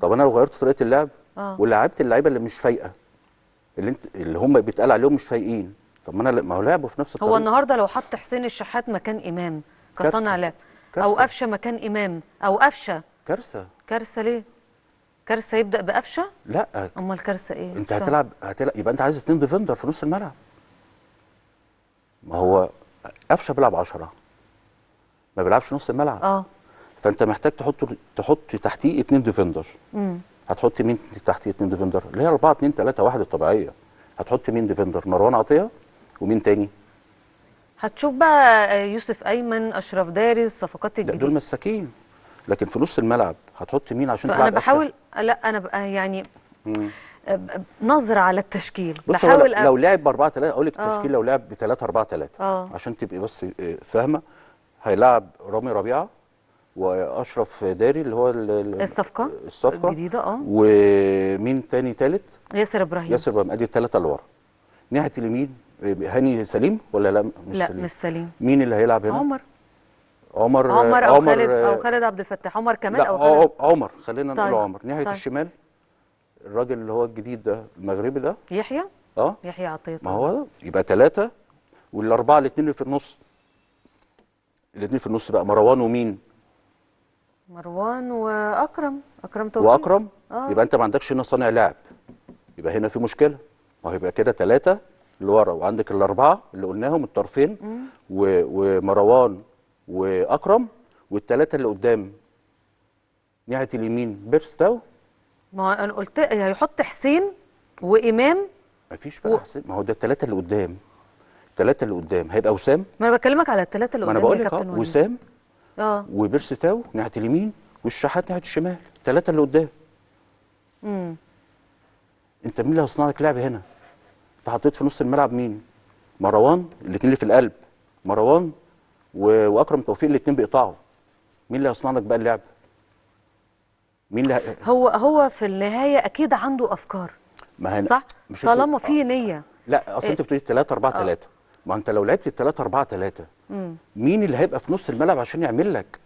طب انا لو غيرت طريقه اللعب آه. ولعبت اللعيبه اللي مش فايقه اللي انت اللي هم بيتقال عليهم مش فايقين طب ما انا ما هو لعبوا في نفس الطريق هو النهارده لو حط حسين الشحات مكان امام كصانع لعب او قفشه مكان امام او قفشه كارثه كارثه ليه؟ كارثه يبدا بقفشه؟ لا امال كارثه ايه؟ انت هتلعب هتلعب يبقى انت عايز اثنين ديفندر في نص الملعب ما هو قفشه بيلعب 10 ما بيلعبش نص الملعب اه فانت محتاج تحط تحط تحتيه اثنين ديفندر امم هتحط مين تحت اثنين ديفندر اللي هي 4 2 3 1 الطبيعيه هتحط مين ديفندر مروان عطيه ومين تاني هتشوف بقى آه، يوسف ايمن اشرف دارس صفقات الجديده دول مساكين لكن في نص الملعب هتحط مين عشان تلعب انا بحاول أكثر. آه، لا انا بقى آه، يعني نظره على التشكيل بص بحاول لو, لو لعب ب 4 3 اقول لك التشكيل لو لعب ب 3 4 3 عشان تبقي بس فاهمه هيلاعب رامي ربيعه واشرف داري اللي هو الصفقه الصفقه الجديده اه ومين تاني تالت ياسر ابراهيم ياسر ابراهيم ادي الثلاثه اللي ورا ناحيه اليمين هاني سليم ولا لا مش لا سليم. مش سليم مين اللي هيلعب هنا عمر عمر عمر او عمر خالد او آه، خالد عبد الفتاح عمر كمال او خالد عمر خلينا نقول طيب. عمر ناحيه طيب. الشمال الراجل اللي هو الجديد ده المغربي ده يحيى اه يحيى عطيه ما هو ده يبقى ثلاثه والاربعه الاثنين اللي في النص الاثنين في النص بقى مروان ومين مروان واكرم اكرم توفيق واكرم آه. يبقى انت ما عندكش هنا صانع لعب يبقى هنا في مشكله ما هو يبقى كده ثلاثه اللي ورا وعندك الاربعه اللي قلناهم الطرفين و... ومروان واكرم والثلاثه اللي قدام ناحيه اليمين بيرستاو ما انا قلت هيحط حسين وامام مفيش بقى و... حسين ما هو ده الثلاثه اللي قدام الثلاثه اللي قدام هيبقى وسام ما انا بكلمك على الثلاثه اللي قدام ما انا بقول لك وسام آه. وبيرس تاو ناحيه اليمين والشحات ناحيه الشمال الثلاثه اللي قدام امم انت مين اللي هيصنع لك لعب هنا انت حطيت في نص الملعب مين مروان الاثنين اللي في القلب مروان و... واكرم توفيق الاثنين بيقطعوا مين اللي هيصنع لك بقى اللعب مين اللي ه... هو هو في النهايه اكيد عنده افكار ما هن... صح مش طالما في نيه لا اصل انت بتقولي 3 4 3 ما انت لو لعبت 3 4 3 مم. مين اللي هيبقى في نص الملعب عشان يعمل لك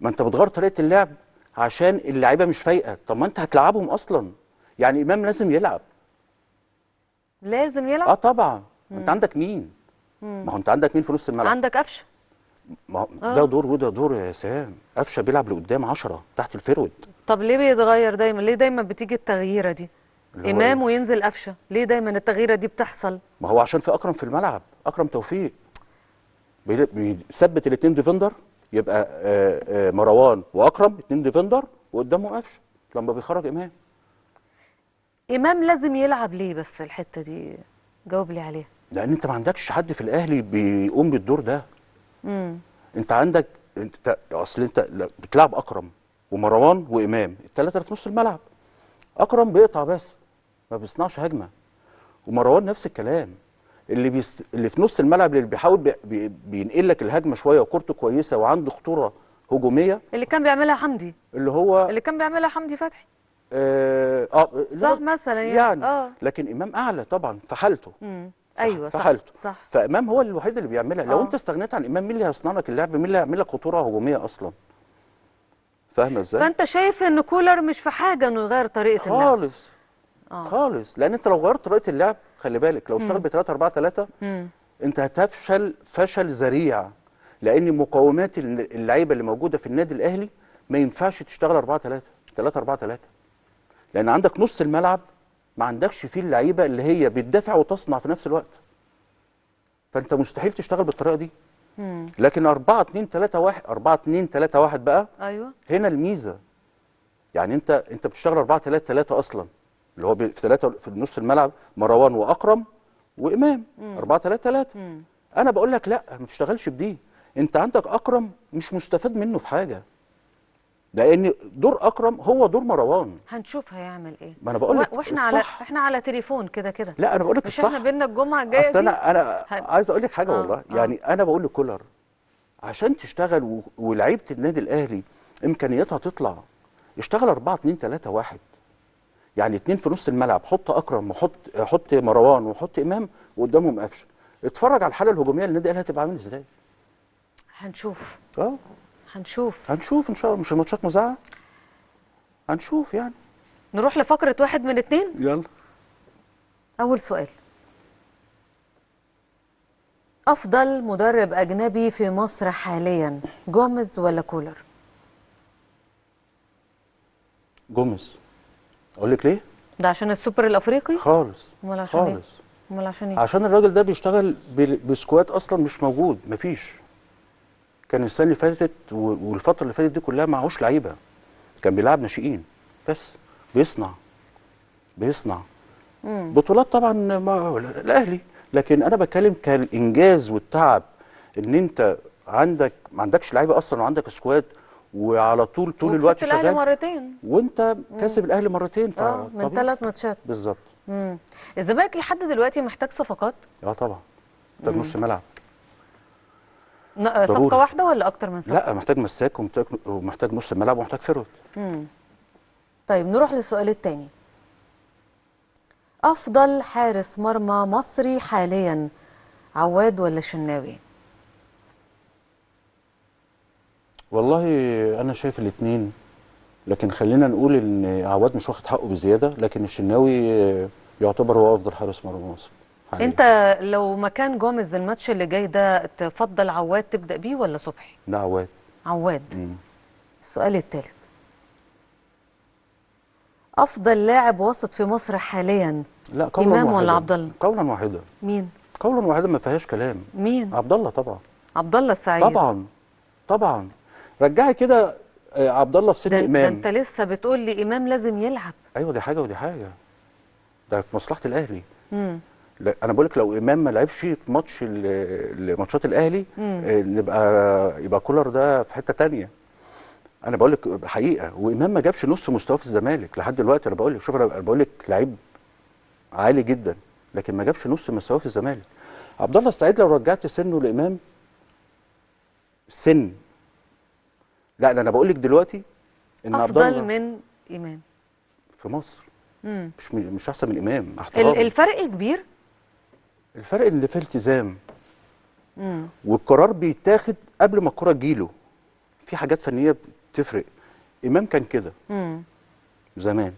ما انت بتغير طريقه اللعب عشان اللعيبه مش فايقه طب ما انت هتلعبهم اصلا يعني امام لازم يلعب لازم يلعب اه طبعا مم. انت عندك مين مم. ما هو انت عندك مين في نص الملعب عندك قفشه ما آه. ده دور وده دور يا سام قفشه بيلعب لقدام 10 تحت الفيرود طب ليه بيتغير دايما ليه دايما بتيجي التغييره دي امام إيه؟ وينزل قفشه ليه دايما التغييره دي بتحصل ما هو عشان في اكرم في الملعب اكرم توفيق بيثبت الاثنين ديفندر يبقى آه، آه، مروان واكرم اثنين ديفندر وقدامه قفشه لما بيخرج امام امام لازم يلعب ليه بس الحته دي جاوب لي عليها لان انت ما عندكش حد في الاهلي بيقوم بالدور ده امم انت عندك انت اصل انت بتلعب اكرم ومروان وامام الثلاثه في نص الملعب اكرم بيقطع بس ما بيصنعش هجمه ومروان نفس الكلام اللي بيست... اللي في نص الملعب اللي بيحاول بي... بي... بينقل لك الهجمه شويه وكورته كويسه وعنده خطوره هجوميه اللي كان بيعملها حمدي اللي هو اللي كان بيعملها حمدي فتحي اه, آه... صح مثلا يعني, يعني. آه. لكن امام اعلى طبعا في حالته ايوه في صح حالته صح فامام هو الوحيد اللي بيعملها لو آه. انت استغنيت عن امام مين اللي هيصنع لك اللعب مين اللي هيعمل لك خطوره هجوميه اصلا فاهمه ازاي فانت شايف ان كولر مش في حاجه انه يغير طريقه خالص. اللعب خالص آه. خالص لان انت لو غيرت طريقه اللعب خلي بالك لو اشتغل ب 3 4 3 انت هتفشل فشل ذريع لان مقومات اللعيبه اللي موجوده في النادي الاهلي ما ينفعش تشتغل 4 3 3 4 3 لان عندك نص الملعب ما عندكش فيه اللعيبه اللي هي بتدافع وتصنع في نفس الوقت فانت مستحيل تشتغل بالطريقه دي مم. لكن 4 2 3 1 4 2 3 1 بقى ايوه هنا الميزه يعني انت انت بتشتغل 4 3 3 اصلا اللي هو في ثلاثه في نص الملعب مروان واكرم وامام مم. 4 3 3 انا بقول لك لا ما تشتغلش بدي انت عندك اكرم مش مستفاد منه في حاجه لان دور اكرم هو دور مروان هنشوف هيعمل ايه ما انا بقول لك واحنا على احنا على تليفون كده كده لا انا بقول لك الصح احنا بينا الجمعه الجايه اصل انا انا هن... عايز اقول لك حاجه آه والله آه. يعني آه. انا بقول لكولر عشان تشتغل و... ولعيبه النادي الاهلي امكانياتها تطلع اشتغل 4 2 3 1 يعني اتنين في نص الملعب حط اكرم وحط حط مروان وحط امام وقدامهم قفشه اتفرج على الحاله الهجوميه اللي النادي الاهلي هتبقى عامل ازاي هنشوف اه هنشوف هنشوف ان شاء الله مش الماتشات مزعه هنشوف يعني نروح لفقره واحد من اتنين يلا اول سؤال افضل مدرب اجنبي في مصر حاليا جوميز ولا كولر جوميز اقول لك ليه ده عشان السوبر الافريقي خالص امال عشان إيه؟ خالص امال عشان ايه عشان الراجل ده بيشتغل بسكواد اصلا مش موجود مفيش كان السنه اللي فاتت والفتره اللي فاتت دي كلها معهوش لعيبه كان بيلعب ناشئين بس بيصنع بيصنع مم. بطولات طبعا ما الاهلي لكن انا بتكلم كالانجاز والتعب ان انت عندك ما عندكش لعيبه اصلا وعندك سكواد وعلى طول طول الوقت شغال الاهلي مرتين وانت كاسب الاهلي مرتين اه من ثلاث ماتشات بالظبط الزمالك لحد دلوقتي محتاج صفقات اه طبعا ده نص ملعب آه، صفقه ضروري. واحده ولا اكتر من صفقه لا محتاج مساك ومحتاج ومحتاج نص ملعب ومحتاج فيرود طيب نروح للسؤال الثاني افضل حارس مرمى مصري حاليا عواد ولا شناوي والله انا شايف الاثنين لكن خلينا نقول ان عواد مش واخد حقه بزياده لكن الشناوي يعتبر هو افضل حارس مرمى مصر حقيقة. انت لو مكان جوميز الماتش اللي جاي ده تفضل عواد تبدا بيه ولا صبحي لا عواد عواد مم. السؤال الثالث افضل لاعب وسط في مصر حاليا لا قولا امام ولا عبد الله قولا واحدا مين قولا واحدا ما فيهاش كلام مين عبد الله طبعا عبد الله السعيد طبعا طبعا رجعي كده آه، عبد الله في سن امام ده انت لسه بتقول لي امام لازم يلعب ايوه دي حاجه ودي حاجه ده في مصلحه الاهلي امم انا بقول لك لو امام ما لعبش في ماتش ماتشات الاهلي نبقى آه، يبقى كولر ده في حته ثانيه انا بقول لك حقيقه وامام ما جابش نص مستواه في الزمالك لحد دلوقتي انا بقول لك شوف انا بقول لك لعيب عالي جدا لكن ما جابش نص مستواه في الزمالك عبد الله السعيد لو رجعت سنه لامام سن لا ده انا بقول لك دلوقتي ان افضل من امام في مصر مم. مش مش احسن من امام احترام الفرق كبير الفرق اللي في التزام مم. والقرار بيتاخد قبل ما الكره تجيله في حاجات فنيه بتفرق امام كان كده زمان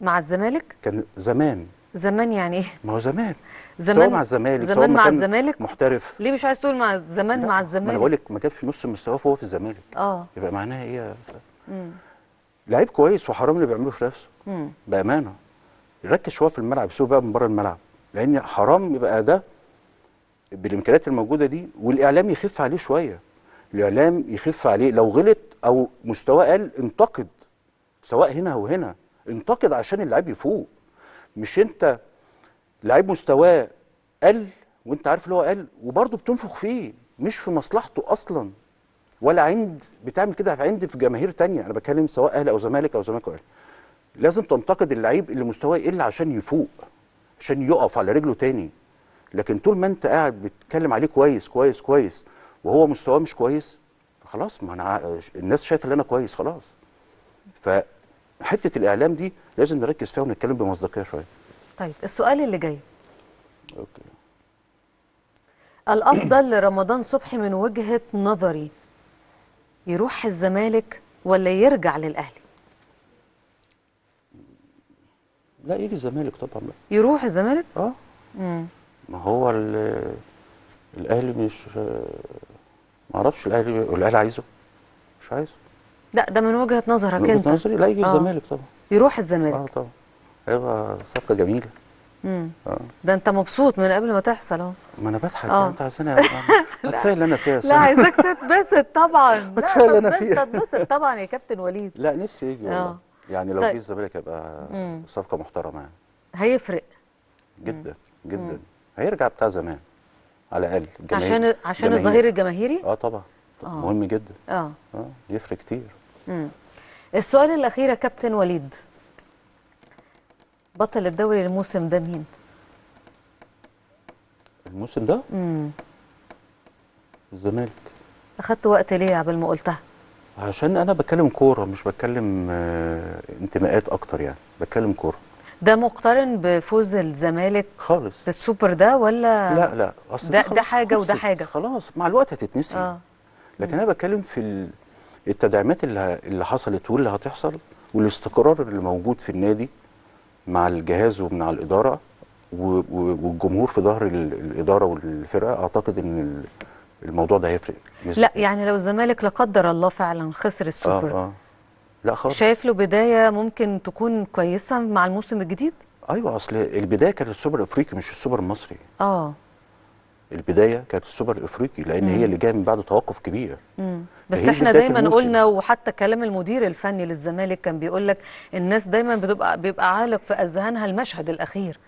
مع الزمالك كان زمان زمان يعني ايه ما هو زمان زمان سواء مع الزمالك زمان مع الزمالك محترف ليه مش عايز تقول مع زمان مع الزمالك ما انا بقول لك ما جابش نص مستواه فهو في الزمالك اه يبقى معناها ايه لعيب كويس وحرام اللي بيعمله في نفسه بامانه ركز شويه في الملعب سيبه بقى من بره الملعب لان حرام يبقى ده بالامكانيات الموجوده دي والاعلام يخف عليه شويه الاعلام يخف عليه لو غلط او مستواه قل انتقد سواء هنا او هنا انتقد عشان اللعيب يفوق مش انت لعيب مستواه قل وانت عارف اللي هو قل وبرضه بتنفخ فيه مش في مصلحته اصلا ولا عند بتعمل كده عند في جماهير تانية انا بتكلم سواء اهلي او زمالك او زمالك او اهلي لازم تنتقد اللعيب اللي مستواه يقل عشان يفوق عشان يقف على رجله تاني لكن طول ما انت قاعد بتتكلم عليه كويس كويس كويس وهو مستواه مش كويس خلاص ما انا الناس شايفه ان انا كويس خلاص فحته الاعلام دي لازم نركز فيها ونتكلم بمصداقيه شويه طيب السؤال اللي جاي اوكي الافضل لرمضان صبحي من وجهه نظري يروح الزمالك ولا يرجع للاهلي لا يجي الزمالك طبعا بقى. يروح الزمالك اه امم ما هو الاهلي مش ما عرفش الاهلي الاهلي عايزه مش عايزه لا ده من وجهه نظرك من وجهة انت من وجهه نظري لا يجي آه. الزمالك طبعا يروح الزمالك اه طبعا هيبقى أيوة، صفقه جميله امم آه. ده انت مبسوط من قبل ما تحصل اهو ما انا بضحك آه. انت عايزاني كفايه [LAUGHS] اللي انا فيها لا عايزاك تتبسط طبعا كفايه [LAUGHS] اللي انا فيها تتبسط طبعا يا كابتن وليد لا نفسي يجي والله آه. يعني لو جه طيب. الزمالك هيبقى صفقه محترمه يعني هيفرق جدا مم. جدا مم. هيرجع بتاع زمان على الاقل عشان عشان الظهير الجماهيري اه طبعا آه. مهم جدا اه اه يفرق كتير امم السؤال الاخير يا كابتن وليد بطل الدوري الموسم ده مين؟ الموسم ده؟ امم الزمالك اخدت وقت ليه قبل ما قلتها؟ عشان انا بتكلم كوره مش بتكلم آه، انتماءات اكتر يعني بتكلم كوره ده مقترن بفوز الزمالك خالص في السوبر ده ولا لا لا اصل ده, ده حاجه وده حاجه خلاص مع الوقت هتتنسي آه. لكن انا بتكلم في التدعيمات اللي اللي حصلت واللي هتحصل والاستقرار اللي موجود في النادي مع الجهاز ومع الاداره والجمهور في ظهر الاداره والفرقه اعتقد ان الموضوع ده هيفرق لا يعني لو الزمالك لا قدر الله فعلا خسر السوبر آه آه. لا خالص شايف له بدايه ممكن تكون كويسه مع الموسم الجديد ايوه اصل البدايه كانت السوبر الافريقي مش السوبر المصري اه البدايه كانت السوبر الافريقي لان مم. هي اللي جايه من بعد توقف كبير مم. بس احنا دايما قلنا وحتى كلام المدير الفني للزمالك كان بيقول لك الناس دايما بتبقى بيبقى عالق في اذهانها المشهد الاخير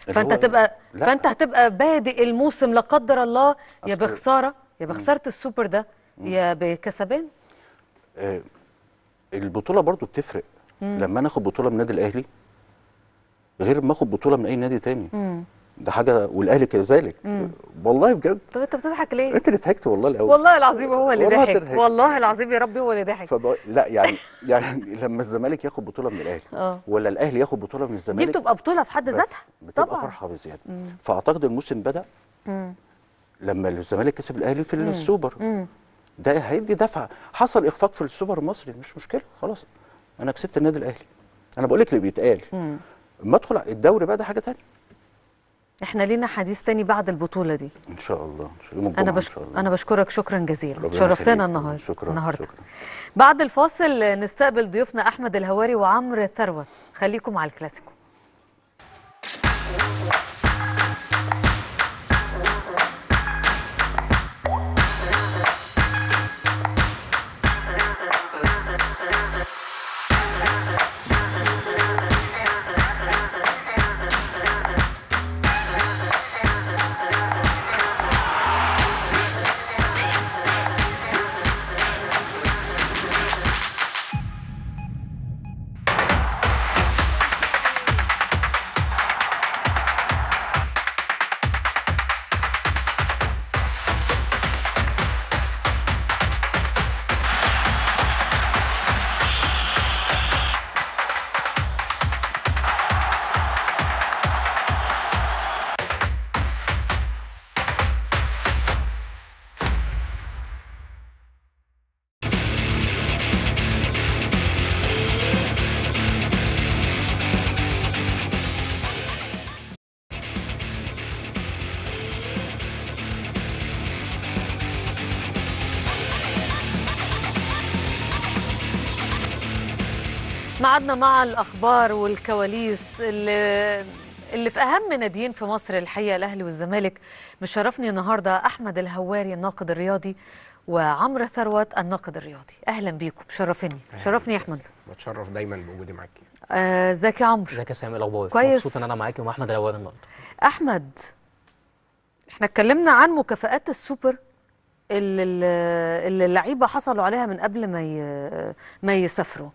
فانت هتبقى فانت هتبقى بادئ الموسم لا قدر الله يا بخساره يا بخساره السوبر ده يا بكسبان آه البطوله برضو بتفرق مم. لما انا اخد بطوله من النادي الاهلي غير ما اخد بطوله من اي نادي تاني مم. ده حاجه والاهلي كذلك والله بجد طب انت بتضحك ليه؟ انت اللي ضحكت والله الاول والله العظيم هو اللي ضحك والله العظيم يا ربي هو اللي ضحك فب... لا يعني يعني لما الزمالك ياخد بطوله من الاهلي آه. ولا الاهلي ياخد بطوله من الزمالك دي بتبقى بطوله في حد ذاتها طبعا بتبقى فرحه بزياده فاعتقد الموسم بدا مم. لما الزمالك كسب الاهلي في مم. السوبر مم. ده هيدي دفعه حصل اخفاق في السوبر المصري مش مشكله خلاص انا كسبت النادي الاهلي انا بقول لك اللي بيتقال اما ادخل الدوري بقى ده حاجه ثانيه احنا لينا حديث تاني بعد البطوله دي ان شاء الله الله. انا بش... إن شاء الله. انا بشكرك شكرا جزيلا شرفتنا النهارده شكرا النهارده شكرا. بعد الفاصل نستقبل ضيوفنا احمد الهواري وعمرو الثروه خليكم على الكلاسيكو قعدنا مع الاخبار والكواليس اللي اللي في اهم ناديين في مصر الحقيقه الاهلي والزمالك مشرفني النهارده احمد الهواري الناقد الرياضي وعمرو ثروت الناقد الرياضي اهلا بيكم شرفني شرفني يا احمد بتشرف دايما بوجودي معاكي آه، ازيك آه يا عمرو ازيك يا سامي إيه الاخبار كويس مبسوط ان انا معاكي ومع احمد الهواري النهارده احمد احنا اتكلمنا عن مكافئات السوبر اللي اللعيبه حصلوا عليها من قبل ما ما يسافروا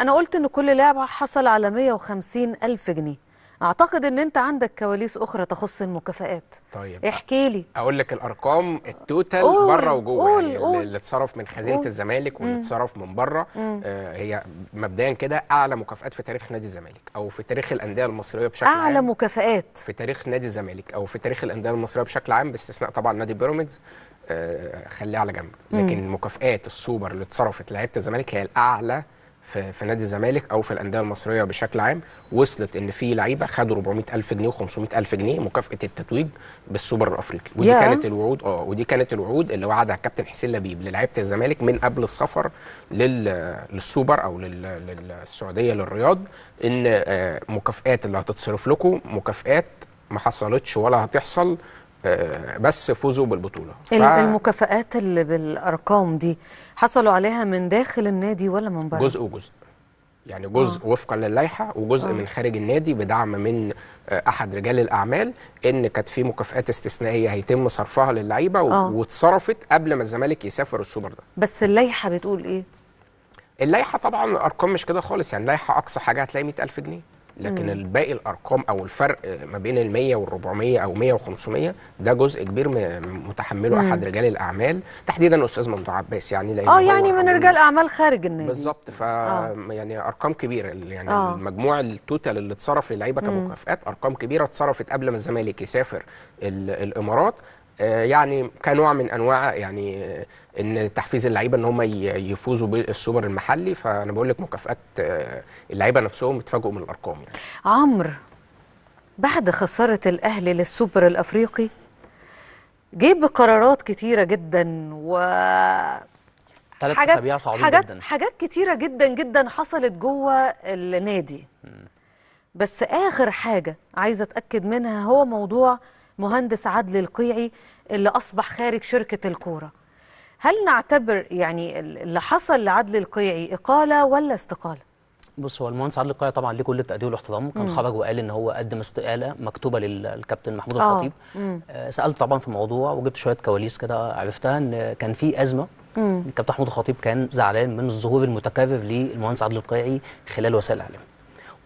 انا قلت ان كل لاعب حصل على 150 الف جنيه اعتقد ان انت عندك كواليس اخرى تخص المكافآت طيب احكي لي اقول لك الارقام التوتال بره وجوه قول يعني قول اللي اتصرف من خزينه قول الزمالك واللي اتصرف من بره آه هي مبدئيا كده اعلى مكافآت في تاريخ نادي الزمالك او في تاريخ الانديه المصريه بشكل أعلى عام اعلى مكافآت في تاريخ نادي الزمالك او في تاريخ الانديه المصريه بشكل عام باستثناء طبعا نادي بيراميدز آه خليه على جنب لكن مكافآت السوبر اللي اتصرفت لعيبه الزمالك هي الاعلى في في نادي الزمالك او في الانديه المصريه بشكل عام وصلت ان في لعيبه خدوا 400000 جنيه و500000 جنيه مكافاه التتويج بالسوبر الافريقي ودي yeah. كانت الوعود اه ودي كانت الوعود اللي وعدها الكابتن حسين لبيب للعيبه الزمالك من قبل السفر لل... للسوبر او لل... للسعوديه للرياض ان آه، مكافئات اللي هتتصرف لكم مكافئات ما حصلتش ولا هتحصل آه، بس فوزه بالبطوله ف... اللي بالارقام دي حصلوا عليها من داخل النادي ولا من بره جزء وجزء يعني جزء أوه. وفقا للائحه وجزء أوه. من خارج النادي بدعم من آه، احد رجال الاعمال ان كانت في مكافئات استثنائيه هيتم صرفها للعيبه آه. واتصرفت قبل ما الزمالك يسافر السوبر ده بس اللائحه بتقول ايه اللائحه طبعا ارقام مش كده خالص يعني اللائحه اقصى حاجه هتلاقي 100000 جنيه لكن الباقي الارقام او الفرق آه، ما بين ال 100 وال 400 او 100 و500 ده جزء كبير متحمله احد رجال الاعمال تحديدا استاذ ممدوح عباس يعني اه يعني من رجال اعمال خارج النادي بالظبط ف آه. يعني ارقام كبيره يعني آه. المجموع التوتال اللي اتصرف للعيبه كمكافئات ارقام كبيره اتصرفت قبل ما الزمالك يسافر الامارات آه، يعني كنوع من انواع يعني آه، ان تحفيز اللعيبه ان هم يفوزوا بالسوبر المحلي فانا بقول لك مكافئات آه، اللعيبه نفسهم اتفاجئوا من الارقام يعني عمرو بعد خساره الاهلي للسوبر الافريقي جه بقرارات كتيره جدا و ثلاث اسابيع صعبين حاجات جدا حاجات كتيره جدا جدا حصلت جوه النادي بس اخر حاجه عايزه اتاكد منها هو موضوع مهندس عدل القيعي اللي أصبح خارج شركة الكورة هل نعتبر يعني اللي حصل لعدل القيعي إقالة ولا استقالة؟ بص هو المهندس عدل القيعي طبعا ليه كل التقدير والاحترام كان خرج وقال ان هو قدم استقاله مكتوبه للكابتن محمود آه. الخطيب آه سالت طبعا في الموضوع وجبت شويه كواليس كده عرفتها ان كان في ازمه الكابتن محمود الخطيب كان زعلان من الظهور المتكرر للمهندس عدل القيعي خلال وسائل الاعلام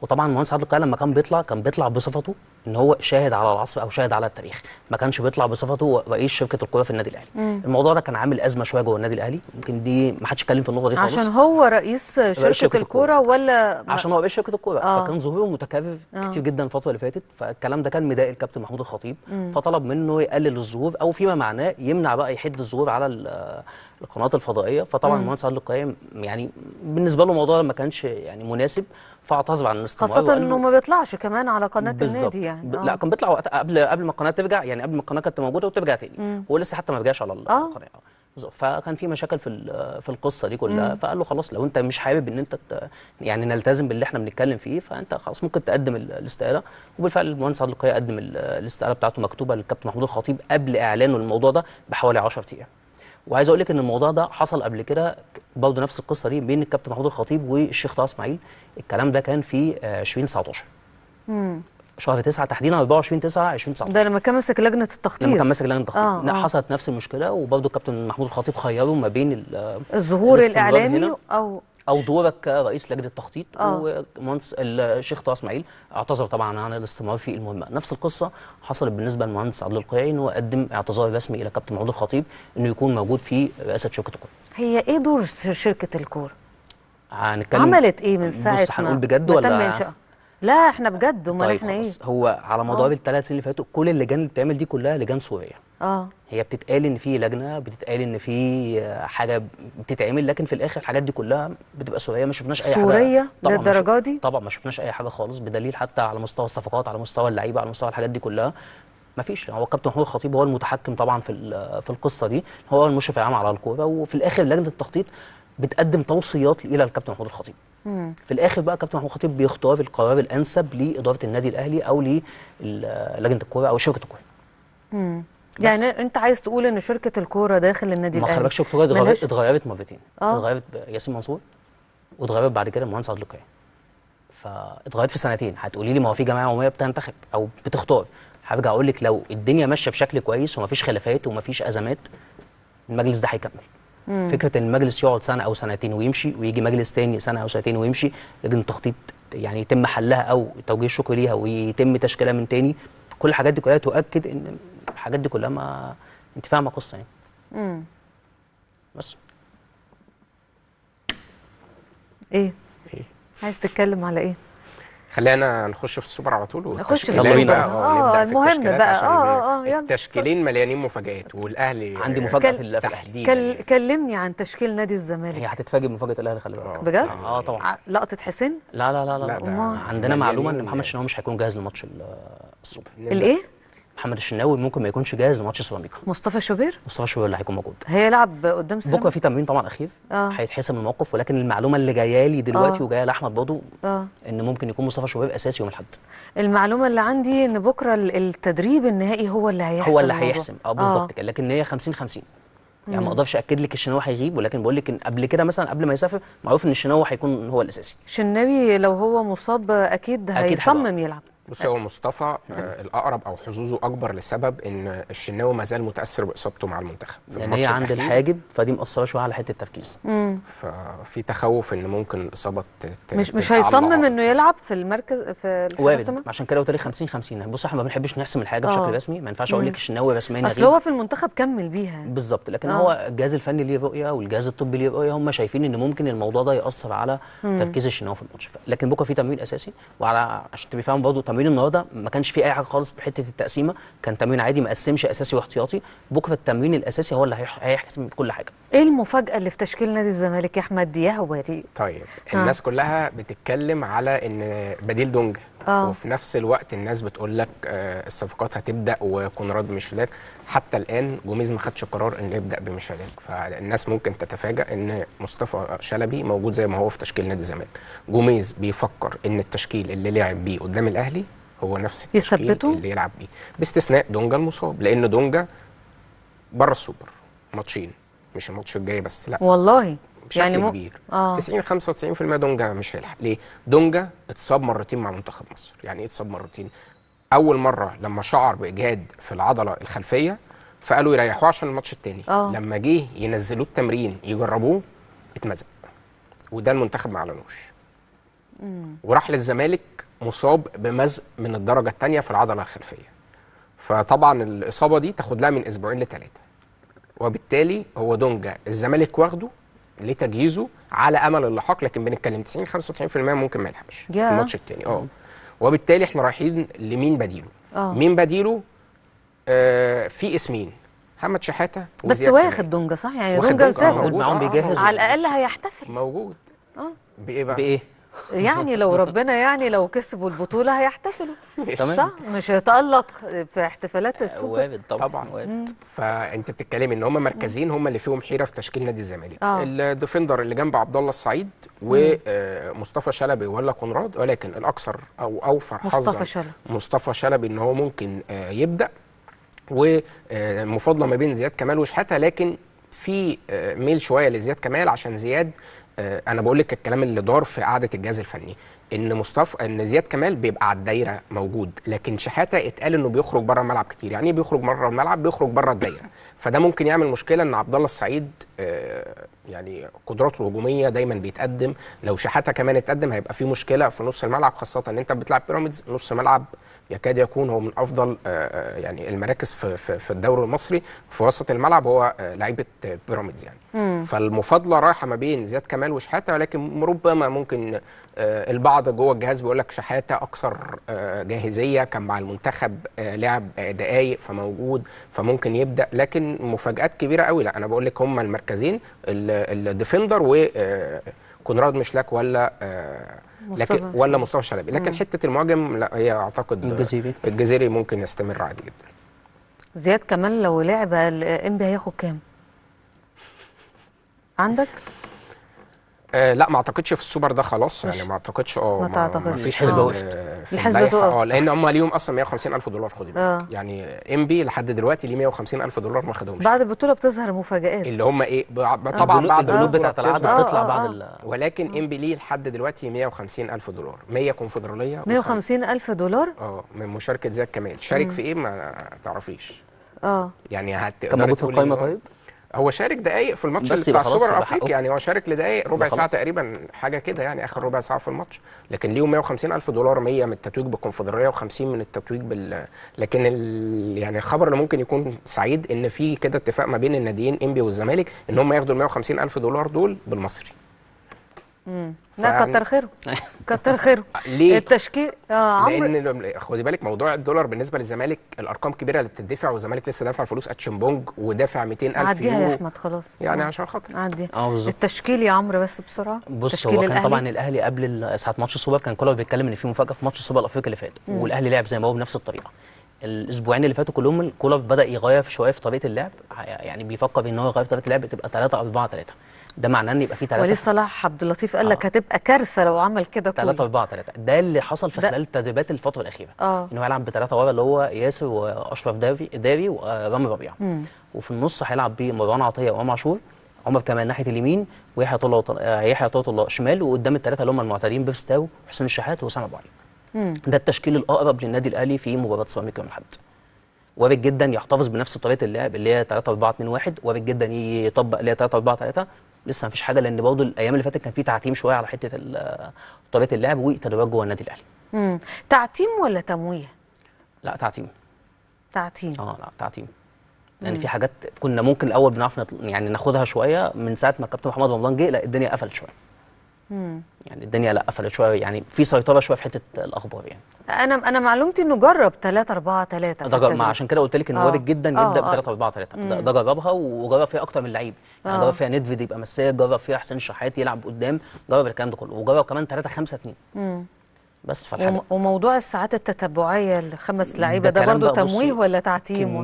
وطبعا المهندس عادل القيعي لما كان بيطلع كان بيطلع بصفته ان هو شاهد على العصر او شاهد على التاريخ ما كانش بيطلع بصفته رئيس شركه القوه في النادي الاهلي مم. الموضوع ده كان عامل ازمه شويه جوه النادي الاهلي ممكن دي ما حدش اتكلم في النقطه دي خالص عشان هو رئيس شركه, شركة, الكوره ولا عشان هو رئيس شركه الكوره آه. فكان ظهوره متكرر آه. كتير جدا الفتره اللي فاتت فالكلام ده كان مضايق الكابتن محمود الخطيب مم. فطلب منه يقلل الظهور او فيما معناه يمنع بقى يحد الظهور على القنوات الفضائيه فطبعا المهندس عادل القيم يعني بالنسبه له الموضوع ما كانش يعني مناسب فاعتذر عن الاستمرار خاصه انه ما بيطلعش كمان على قناه النادي يعني آه. لا كان بيطلع وقت قبل قبل ما القناه ترجع يعني قبل ما القناه كانت موجوده وترجع تاني هو لسه حتى ما رجعش على آه. القناه آه. بالظبط فكان في مشاكل في في القصه دي كلها فقال له خلاص لو انت مش حابب ان انت يعني نلتزم باللي احنا بنتكلم فيه فانت خلاص ممكن تقدم الاستقاله وبالفعل المهندس عادل القيعي قدم الاستقاله بتاعته مكتوبه للكابتن محمود الخطيب قبل اعلانه الموضوع ده بحوالي 10 ايام وعايز اقول لك ان الموضوع ده حصل قبل كده برضه نفس القصه دي بين الكابتن محمود الخطيب والشيخ طه اسماعيل الكلام ده كان في 2019 آه، امم شهر 9 تحديدا 24 9 2019 ده لما كان ماسك لجنه التخطيط لما كان ماسك لجنه التخطيط آه،, آه حصلت نفس المشكله وبرضه الكابتن محمود الخطيب خيره ما بين الظهور الاعلامي او او دورك كرئيس لجنه التخطيط آه. ومهندس الشيخ طه اسماعيل اعتذر طبعا عن الاستمرار في المهمه نفس القصه حصلت بالنسبه للمهندس عبد القيعي ان هو قدم اعتذار رسمي الى كابتن محمود الخطيب انه يكون موجود في رئاسه شركه الكوره هي ايه دور شركه الكوره هنتكلم عملت ايه من ساعه ما هنقول بجد ولا تم انشاء لا احنا بجد امال طيب احنا ايه هو على مدار اه. الثلاث سنين اللي فاتوا كل اللجان اللي بتعمل دي كلها لجان سوريه اه هي بتتقال ان في لجنه بتتقال ان في حاجه بتتعمل لكن في الاخر الحاجات دي كلها بتبقى سوريه ما شفناش اي حاجه سوريه للدرجه دي طبعا ما شفناش اي حاجه خالص بدليل حتى على مستوى الصفقات على مستوى اللعيبه على مستوى الحاجات دي كلها ما فيش هو كابتن محمود الخطيب هو المتحكم طبعا في في القصه دي هو المشرف العام على الكوره وفي الاخر لجنه التخطيط بتقدم توصيات الى الكابتن محمود الخطيب في الاخر بقى كابتن محمود خطيب بيختار القرار الانسب لاداره النادي الاهلي او للجنه الكوره او شركه الكوره يعني انت عايز تقول ان شركه الكوره داخل النادي الاهلي ما خلي بالك شركه الكوره اتغيرت اتغيرت مرتين آه. اتغيرت ياسين منصور واتغيرت بعد كده المهندس عادل القيعي فاتغيرت في سنتين هتقولي لي ما هو في جماعه عموميه بتنتخب او بتختار هرجع اقول لك لو الدنيا ماشيه بشكل كويس ومفيش خلافات ومفيش ازمات المجلس ده هيكمل مم. فكره ان المجلس يقعد سنه او سنتين ويمشي ويجي مجلس تاني سنه او سنتين ويمشي لجنه التخطيط يعني يتم حلها او توجيه الشكر ليها ويتم تشكيلها من تاني كل الحاجات دي كلها تؤكد ان الحاجات دي كلها ما انت فاهمه قصه يعني امم بس ايه؟ ايه عايز تتكلم على ايه خلينا نخش في السوبر على طول نخش في السوبر اه المهم بقى آه،, اه اه يلا التشكيلين مليانين مفاجآت والاهلي عندي مفاجاه في التحديد كل... كلمني عن تشكيل نادي الزمالك هي هتتفاجئ بمفاجاه الاهلي خلي بالك بجد؟ اه, آه، طبعا لقطه حسين؟ لا لا لا لا, لا عندنا معلومه ان محمد شناوي مش هيكون جاهز لماتش الصبح الايه؟ محمد الشناوي ممكن ما يكونش جاهز لماتش سيراميكا مصطفى شوبير مصطفى شوبير اللي هيكون موجود هيلعب قدام سيراميكا بكره في تمرين طبعا اخير آه. هيتحسم آه. الموقف ولكن المعلومه اللي جايه لي دلوقتي آه. وجايه لاحمد برضه آه. ان ممكن يكون مصطفى شوبير اساسي يوم الاحد المعلومه اللي عندي ان بكره التدريب النهائي هو اللي هيحسم هو اللي هيحسم آه،, اه بالظبط كده لكن هي 50 50 يعني ما اقدرش اكد لك الشناوي هيغيب ولكن بقول لك ان قبل كده مثلا قبل ما يسافر معروف ان الشناوي هيكون هو الاساسي الشناوي لو هو مصاب اكيد هيصمم يلعب بص هو مصطفى آه، الاقرب او حظوظه اكبر لسبب ان الشناوي ما زال متاثر باصابته مع المنتخب يعني هي عند الحاجب فدي مأثره شويه على حته التركيز ففي تخوف ان ممكن الاصابه مش مش هيصمم انه يلعب في المركز في وارد عشان كده قلت لك 50 50 يعني بص احنا ما بنحبش نحسم الحاجه أوه. بشكل آه. رسمي ما ينفعش اقول لك الشناوي رسميا اصل هو في المنتخب كمل بيها بالظبط لكن أوه. هو الجهاز الفني ليه رؤيه والجهاز الطبي ليه رؤيه هم شايفين ان ممكن الموضوع ده ياثر على مم. تركيز الشناوي في الماتش لكن بكره في تمرين اساسي وعلى عشان تبقى فاهم برضه تمرين النهارده ما كانش فيه اي حاجه خالص في حته التقسيمه كان تمرين عادي ما قسمش اساسي واحتياطي بكره التمرين الاساسي هو اللي هيحسم كل حاجه ايه المفاجاه اللي في تشكيل نادي الزمالك يا احمد يا هواري طيب آه. الناس آه. كلها بتتكلم على ان بديل دونجا آه. وفي نفس الوقت الناس بتقول لك آه، الصفقات هتبدا وكونراد ميشيلاك حتى الان جوميز ما خدش قرار انه يبدا بميشيلاك فالناس ممكن تتفاجئ ان مصطفى شلبي موجود زي ما هو في تشكيل نادي الزمالك جوميز بيفكر ان التشكيل اللي لعب بيه قدام الاهلي هو نفس التشكيل يثبته؟ اللي يلعب بيه باستثناء دونجا المصاب لان دونجا بره السوبر ماتشين مش الماتش الجاي بس لا والله بشكل يعني كبير آه. 90 95% دونجا مش هيلحق ليه دونجا اتصاب مرتين مع منتخب مصر يعني ايه اتصاب مرتين اول مره لما شعر باجهاد في العضله الخلفيه فقالوا يريحوه عشان الماتش التاني آه. لما جه ينزلوه التمرين يجربوه اتمزق وده المنتخب ما اعلنوش وراح للزمالك مصاب بمزق من الدرجه الثانيه في العضله الخلفيه فطبعا الاصابه دي تاخد لها من اسبوعين لثلاثه وبالتالي هو دونجا الزمالك واخده لتجهيزه على امل اللحاق لكن بنتكلم 90 95% ممكن ما يلحقش yeah. الماتش الثاني اه وبالتالي احنا رايحين لمين بديله اه مين بديله آه في اسمين محمد شحاته بس واخد دونجا صح يعني دونجا مسافر معاهم آه، بيجهز على الاقل هيحتفل موجود اه بايه بقى بايه يعني لو [LAUGHS] ربنا يعني لو كسبوا البطوله هيحتفلوا صح مش هيتالق في احتفالات آه، السوبر وارد طبعا, طبعا. وارد فانت بتتكلمي ان هم مركزين هم اللي فيهم حيره في تشكيل نادي الزمالك آه. الديفندر اللي جنب عبد الله السعيد ومصطفى آه، شلبي ولا كونراد ولكن الاكثر او اوفر حظا مصطفى شلبي مصطفى شلبي ان هو ممكن آه، يبدا ومفاضله ما بين زياد كمال وشحاته لكن في ميل شويه لزياد كمال عشان زياد آه، انا بقول لك الكلام اللي دار في قعده الجهاز الفني ان مصطفى ان زياد كمال بيبقى على الدايره موجود لكن شحاته اتقال انه بيخرج بره الملعب كتير يعني ايه بيخرج بره الملعب بيخرج بره الدايره [LAUGHS] فده ممكن يعمل مشكله ان عبد الله السعيد آه، يعني قدراته الهجوميه دايما بيتقدم لو شحاته كمان اتقدم هيبقى في مشكله في نص الملعب خاصه ان انت بتلعب بيراميدز نص ملعب يكاد يكون هو من افضل آه، آه، يعني المراكز في في الدوري المصري في وسط الملعب هو آه، لعيبه بيراميدز يعني مم. فالمفاضله رايحه ما بين زياد كمال وشحاته ولكن ربما ممكن البعض جوه الجهاز بيقول لك شحاته اكثر جاهزيه كان مع المنتخب لعب دقائق فموجود فممكن يبدا لكن مفاجات كبيره قوي لا انا بقول لك هم المركزين الديفندر وكونراد مشلاك ولا مصطفى. لكن ولا مصطفى شلبي لكن حته المهاجم لا هي اعتقد الجزيري الجزيري ممكن يستمر عادي جدا زياد كمان لو لعب الانبي هياخد كام عندك آه لا ما اعتقدش في السوبر ده خلاص يعني ما اعتقدش اه ما تعتقدش فيش حزب وقفت الحسبه اه لان هم ليهم اصلا 150 الف دولار خدي بالك آه. يعني ام بي لحد دلوقتي ليه 150 الف دولار ما خدهمش بعد البطوله بتظهر مفاجات اللي هم ايه آه. طبعا بعد البطوله بتاعت العاب بتطلع بعد آه، ولكن ام بي ليه لحد دلوقتي 150 الف دولار 100 كونفدراليه 150 الف دولار اه من مشاركه زياد كمال شارك في ايه ما تعرفيش اه يعني هتقدر تقول موجود في القايمه طيب هو شارك دقايق في الماتش بتاع سوبر افريقيا يعني هو شارك لدقايق ربع ساعه تقريبا حاجه كده يعني اخر ربع ساعه في الماتش لكن ليهم 150 الف دولار 100 من التتويج بالكونفدراليه و50 من التتويج بال لكن ال... يعني الخبر اللي ممكن يكون سعيد ان في كده اتفاق ما بين الناديين انبي والزمالك ان هم ياخدوا ال 150 الف دولار دول بالمصري لا كتر خيره [LAUGHS] كتر خيره ليه التشكيل اه عمرو لان خدي بالك موضوع الدولار بالنسبه للزمالك الارقام كبيره اللي بتدفع والزمالك لسه دافع فلوس اتشمبونج ودافع 200000 يورو عديها يا احمد خلاص يعني آه. عشان خاطر عديها اه بالظبط التشكيل يا عمرو بس بسرعه بص هو كان الأهلي. طبعا الاهلي قبل ساعه ماتش السوبر كان كولر بيتكلم ان في مفاجاه في ماتش السوبر الافريقي اللي فات والاهلي لعب زي ما هو بنفس الطريقه الاسبوعين اللي فاتوا كلهم كولر بدا يغير شويه في طريقه اللعب يعني بيفكر ان هو يغير طريقه اللعب تبقى 3 4 3 ده معناه ان يبقى في ثلاثه وليد صلاح عبد اللطيف قال لك آه. هتبقى كارثه لو عمل كده كله ثلاثه في ثلاثه ده اللي حصل في خلال تدريبات الفتره الاخيره آه. ان هو هيلعب بثلاثه ورا اللي هو ياسر واشرف داري داري ورامي ربيعه وفي النص هيلعب بمروان عطيه وامام عاشور عمر كمان ناحيه اليمين ويحيى طلع آه، يحيى طلع الله شمال وقدام الثلاثه اللي هم المعتادين بيرستاو وحسين الشحات وسام ابو علي ده التشكيل الاقرب للنادي الاهلي في مباراه سيراميكا يوم الاحد وارد جدا يحتفظ بنفس طريقه اللعب اللي هي 3 4 2 1 وارد جدا يطبق اللي هي 3 4 3 لسه ما فيش حاجه لان برضه الايام اللي فاتت كان في تعتيم شويه على حته طريقه اللعب وتدريبات جوه النادي الاهلي. امم تعتيم ولا تمويه؟ لا تعتيم. تعتيم اه لا تعتيم. يعني في حاجات كنا ممكن الاول بنعرف يعني ناخدها شويه من ساعه ما كابتن محمد رمضان جه لا الدنيا قفلت شويه. مم. يعني الدنيا لا قفلت شويه يعني في سيطره شويه في حته الاخبار يعني انا انا معلومتي انه جرب 3 4 3 ده جرب عشان كده قلت لك ان آه. وارد جدا يبدا ب 3 4 3 ده جربها وجرب فيها اكتر من لعيب يعني أوه. جرب آه. فيها نيدفيد يبقى مساك جرب فيها حسين شحات يلعب قدام جرب الكلام ده كله وجرب كمان 3 5 2 بس فالحاجة وموضوع الساعات التتبعيه لخمس لعيبه ده, ده برضه تمويه ولا تعتيم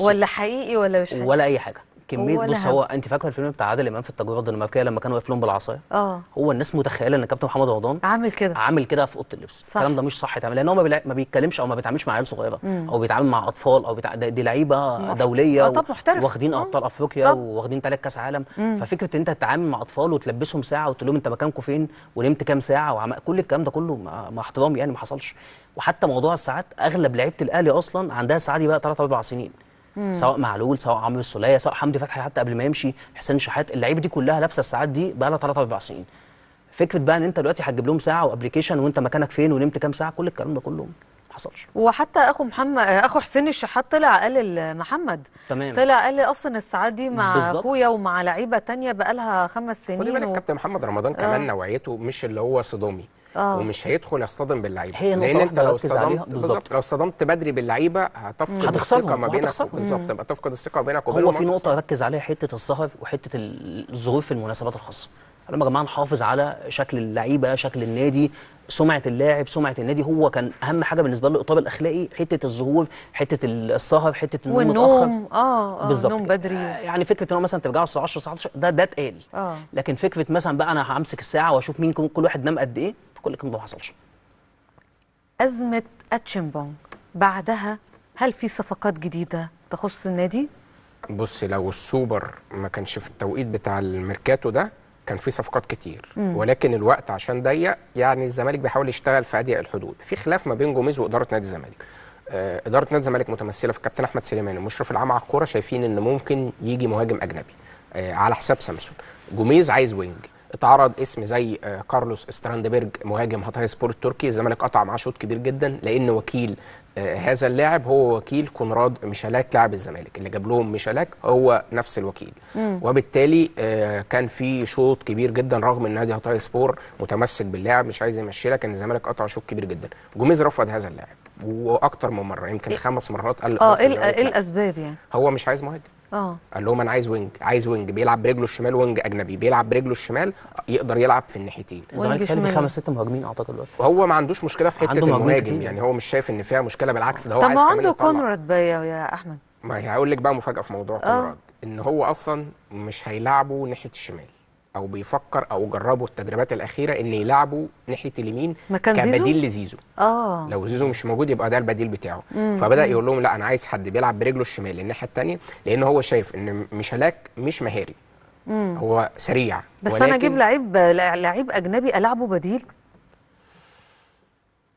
ولا حقيقي ولا مش حقيقي ولا اي حاجه كميه بص هو انت فاكره الفيلم بتاع عادل امام في التجربه الدنماركيه لما كان واقف لهم بالعصايه اه هو الناس متخيله ان كابتن محمد رمضان عامل كده عامل كده في اوضه اللبس صح. الكلام ده مش صح تماما لان هو ما, ما بيتكلمش او ما بيتعاملش مع عيال صغيره مم. او بيتعامل مع اطفال او بتاع دي لعيبه دوليه آه طب محترف واخدين آه. ابطال افريقيا واخدين ثلاث كاس عالم مم. ففكره انت تتعامل مع اطفال وتلبسهم ساعه وتقول لهم انت مكانكم فين ونمت كام ساعه وعم... كل الكلام ده كله مع احترامي يعني ما حصلش وحتى موضوع الساعات اغلب لعيبه الاهلي اصلا عندها ساعه دي بقى ثلاث اربع سنين مم. سواء معلول سواء عمرو السوليه سواء حمدي فتحي حتى قبل ما يمشي حسين شحات اللعيبه دي كلها لابسه الساعات دي بقى لها ثلاث اربع سنين فكره بقى ان انت دلوقتي هتجيب لهم ساعه وابلكيشن وانت مكانك فين ونمت كام ساعه كل الكلام ده كله حصلش وحتى اخو محمد اخو حسين الشحات طلع قال لمحمد تمام طلع قال لي اصلا الساعات دي مع اخويا ومع لعيبه ثانيه بقى لها خمس سنين خلي بالك و... كابتن محمد رمضان كمان آه. نوعيته مش اللي هو صدامي آه. ومش هيدخل يصطدم باللعيبه لان انت لو اصطدمت بالظبط لو اصطدمت بدري باللعيبه هتفقد الثقه ما بينك بالظبط هتبقى تفقد الثقه ما بينك وبينهم هو في نقطه ركز عليها حته السهر وحته الظروف في المناسبات الخاصه لما يا جماعه نحافظ على شكل اللعيبه شكل النادي سمعه اللاعب سمعه النادي هو كان اهم حاجه بالنسبه له الاطار الاخلاقي حته الظهور حته السهر حته النوم والنوم متاخر اه, آه بالظبط النوم بدري يعني فكره ان هو مثلا ترجعوا الساعه 10 19 ده ده اتقال آه. لكن فكره مثلا بقى انا همسك الساعه واشوف مين كل واحد نام قد ايه كل لكن ده ما حصلش أزمة أتشيمبونج بعدها هل في صفقات جديدة تخص النادي؟ بص لو السوبر ما كانش في التوقيت بتاع الميركاتو ده كان في صفقات كتير مم. ولكن الوقت عشان ضيق يعني الزمالك بيحاول يشتغل في اضيق الحدود في خلاف ما بين جوميز واداره نادي الزمالك آه اداره نادي الزمالك متمثله في الكابتن احمد سليمان المشرف العام على الكوره شايفين ان ممكن يجي مهاجم اجنبي آه على حساب سامسون جوميز عايز وينج اتعرض اسم زي آه، كارلوس ستراندبرج مهاجم هاتاي سبورت التركي الزمالك قطع معاه شوط كبير جدا لان وكيل آه، هذا اللاعب هو وكيل كونراد ميشالاك لاعب الزمالك اللي جاب لهم ميشالاك هو نفس الوكيل مم. وبالتالي آه، كان في شوط كبير جدا رغم ان نادي هاتاي سبور متمسك باللاعب مش عايز يمشي لك ان الزمالك قطع شوط كبير جدا جوميز رفض هذا اللاعب واكتر من مره يمكن إيه. خمس مرات قال اه ايه, إيه الاسباب يعني هو مش عايز مهاجم اه قال لهم انا عايز وينج عايز وينج بيلعب برجله الشمال وينج اجنبي بيلعب برجله الشمال يقدر يلعب في الناحيتين الزمالك كان خالي خمس ست مهاجمين اعتقد دلوقتي هو ما عندوش مشكله في حته المهاجم يعني هو مش شايف ان فيها مشكله بالعكس ده هو عايز كمان يطلع طب عنده كونراد يا احمد ما هي هقول لك بقى مفاجاه في موضوع آه. كونراد ان هو اصلا مش هيلعبه ناحيه الشمال او بيفكر او جربوا التدريبات الاخيره ان يلعبوا ناحيه اليمين كبديل لزيزو اه لو زيزو مش موجود يبقى ده البديل بتاعه مم. فبدا يقول لهم لا انا عايز حد بيلعب برجله الشمال الناحيه الثانيه لان هو شايف ان مشلاك مش مهاري مم. هو سريع بس انا اجيب لعيب لعيب اجنبي العبه بديل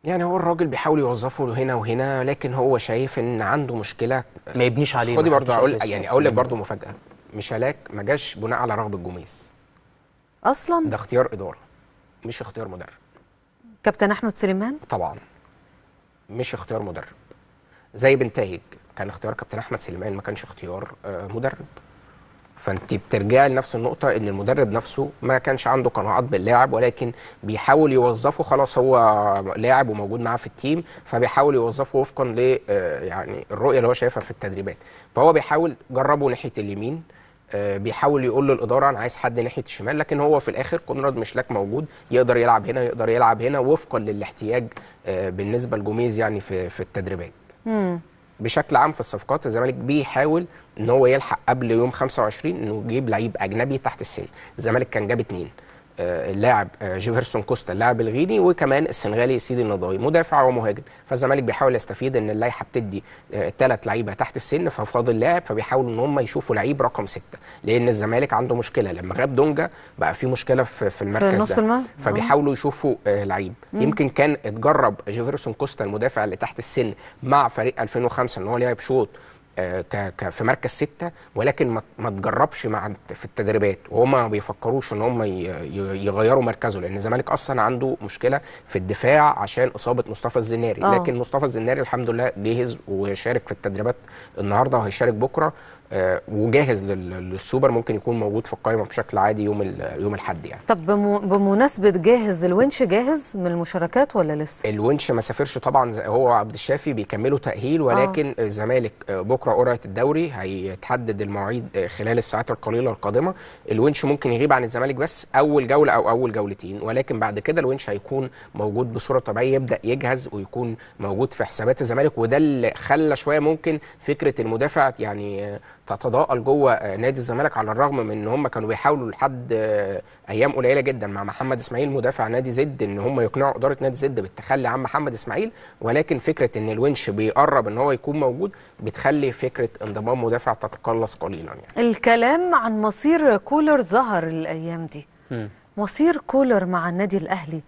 يعني هو الراجل بيحاول يوظفه هنا وهنا لكن هو شايف ان عنده مشكله ما يبنيش عليه خدي برضه اقول يعني اقول لك برضه مفاجاه مشلاك ما جاش بناء على رغبه جوميز اصلا ده اختيار اداره مش اختيار مدرب كابتن احمد سليمان طبعا مش اختيار مدرب زي بنتهج كان اختيار كابتن احمد سليمان ما كانش اختيار آه، مدرب فانت بترجعي لنفس النقطه ان المدرب نفسه ما كانش عنده قناعات باللاعب ولكن بيحاول يوظفه خلاص هو لاعب وموجود معاه في التيم فبيحاول يوظفه وفقا ل آه، يعني الرؤيه اللي هو شايفها في التدريبات فهو بيحاول جربه ناحيه اليمين آه، بيحاول يقول للاداره انا عايز حد ناحيه الشمال لكن هو في الاخر كونراد مشلاك موجود يقدر يلعب هنا يقدر يلعب هنا وفقا للاحتياج آه، بالنسبه لجوميز يعني في في التدريبات. مم. بشكل عام في الصفقات الزمالك بيحاول ان هو يلحق قبل يوم 25 انه يجيب لعيب اجنبي تحت السن، الزمالك كان جاب اثنين. آه، اللاعب آه، جيفرسون كوستا اللاعب الغيني وكمان السنغالي سيدي النضاوي مدافع ومهاجم فالزمالك بيحاول يستفيد ان اللائحه بتدي ثلاث آه، لعيبه تحت السن ففاضل لاعب فبيحاولوا ان هم يشوفوا لعيب رقم سته لان الزمالك عنده مشكله لما غاب دونجا بقى في مشكله في المركز في ده فبيحاولوا يشوفوا لعيب يمكن كان اتجرب جيفرسون كوستا المدافع اللي تحت السن مع فريق 2005 ان هو لعب شوط في مركز ستة ولكن ما تجربش مع في التدريبات وهما ما بيفكروش ان هم يغيروا مركزه لان الزمالك اصلا عنده مشكله في الدفاع عشان اصابه مصطفى الزناري أوه. لكن مصطفى الزناري الحمد لله جهز وشارك في التدريبات النهارده وهيشارك بكره آه، وجاهز للسوبر ممكن يكون موجود في القائمه بشكل عادي يوم يوم الاحد يعني طب بمناسبه جاهز الونش جاهز من المشاركات ولا لسه الونش ما سافرش طبعا هو عبد الشافي بيكملوا تاهيل ولكن آه. الزمالك آه، بكره قرعه الدوري هيتحدد المواعيد آه، خلال الساعات القليله القادمه الونش ممكن يغيب عن الزمالك بس اول جوله او اول جولتين ولكن بعد كده الونش هيكون موجود بصوره طبيعيه يبدا يجهز ويكون موجود في حسابات الزمالك وده اللي خلى شويه ممكن فكره المدافع يعني تتضاءل جوه آه، نادي الزمالك على الرغم من ان هم كانوا بيحاولوا لحد آه، ايام قليله جدا مع محمد اسماعيل مدافع نادي زد ان هم يقنعوا اداره نادي زد بالتخلي عن محمد اسماعيل ولكن فكره ان الونش بيقرب ان هو يكون موجود بتخلي فكره انضمام مدافع تتقلص قليلا يعني. الكلام عن مصير كولر ظهر الايام دي. م. مصير كولر مع النادي الاهلي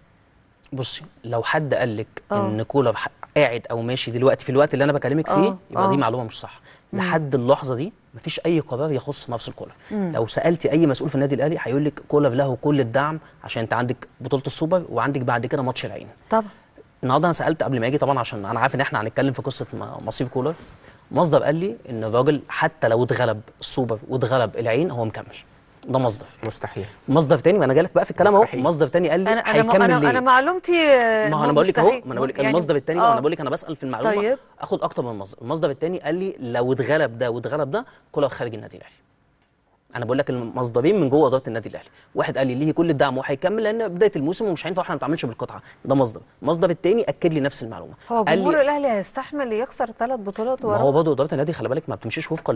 بصي لو حد قال لك آه. ان كولر قاعد او ماشي دلوقتي في الوقت اللي انا بكلمك فيه أوه. يبقى أوه. دي معلومه مش صح لحد اللحظه دي مفيش اي قرار يخص نفس الكولر مم. لو سالتي اي مسؤول في النادي الاهلي هيقول لك كولر له كل الدعم عشان انت عندك بطوله السوبر وعندك بعد كده ماتش العين طبعا النهارده انا سالت قبل ما اجي طبعا عشان انا عارف ان احنا هنتكلم في قصه مصير كولر مصدر قال لي ان الراجل حتى لو اتغلب السوبر واتغلب العين هو مكمل ده مصدر مستحيل مصدر تاني ما انا جالك بقى في الكلام اهو مصدر تاني قال لي هيكمل انا ليه؟ انا معلومتي ما انا بقول لك اهو يعني ما انا بقول لك يعني المصدر التاني انا بقول لك انا بسال في المعلومه طيب. اخد اكتر من مصدر المصدر التاني قال لي لو اتغلب ده واتغلب ده كولر خارج النادي الاهلي انا بقول لك المصدرين من جوه اداره النادي الاهلي واحد قال لي ليه كل الدعم وهيكمل لان بدايه الموسم ومش هينفع واحنا ما بنتعاملش بالقطعه ده مصدر المصدر الثاني اكد لي نفس المعلومه هو جمهور الاهلي هيستحمل يخسر ثلاث بطولات ورا هو برضه اداره النادي خلي بالك ما بتمشيش وفقا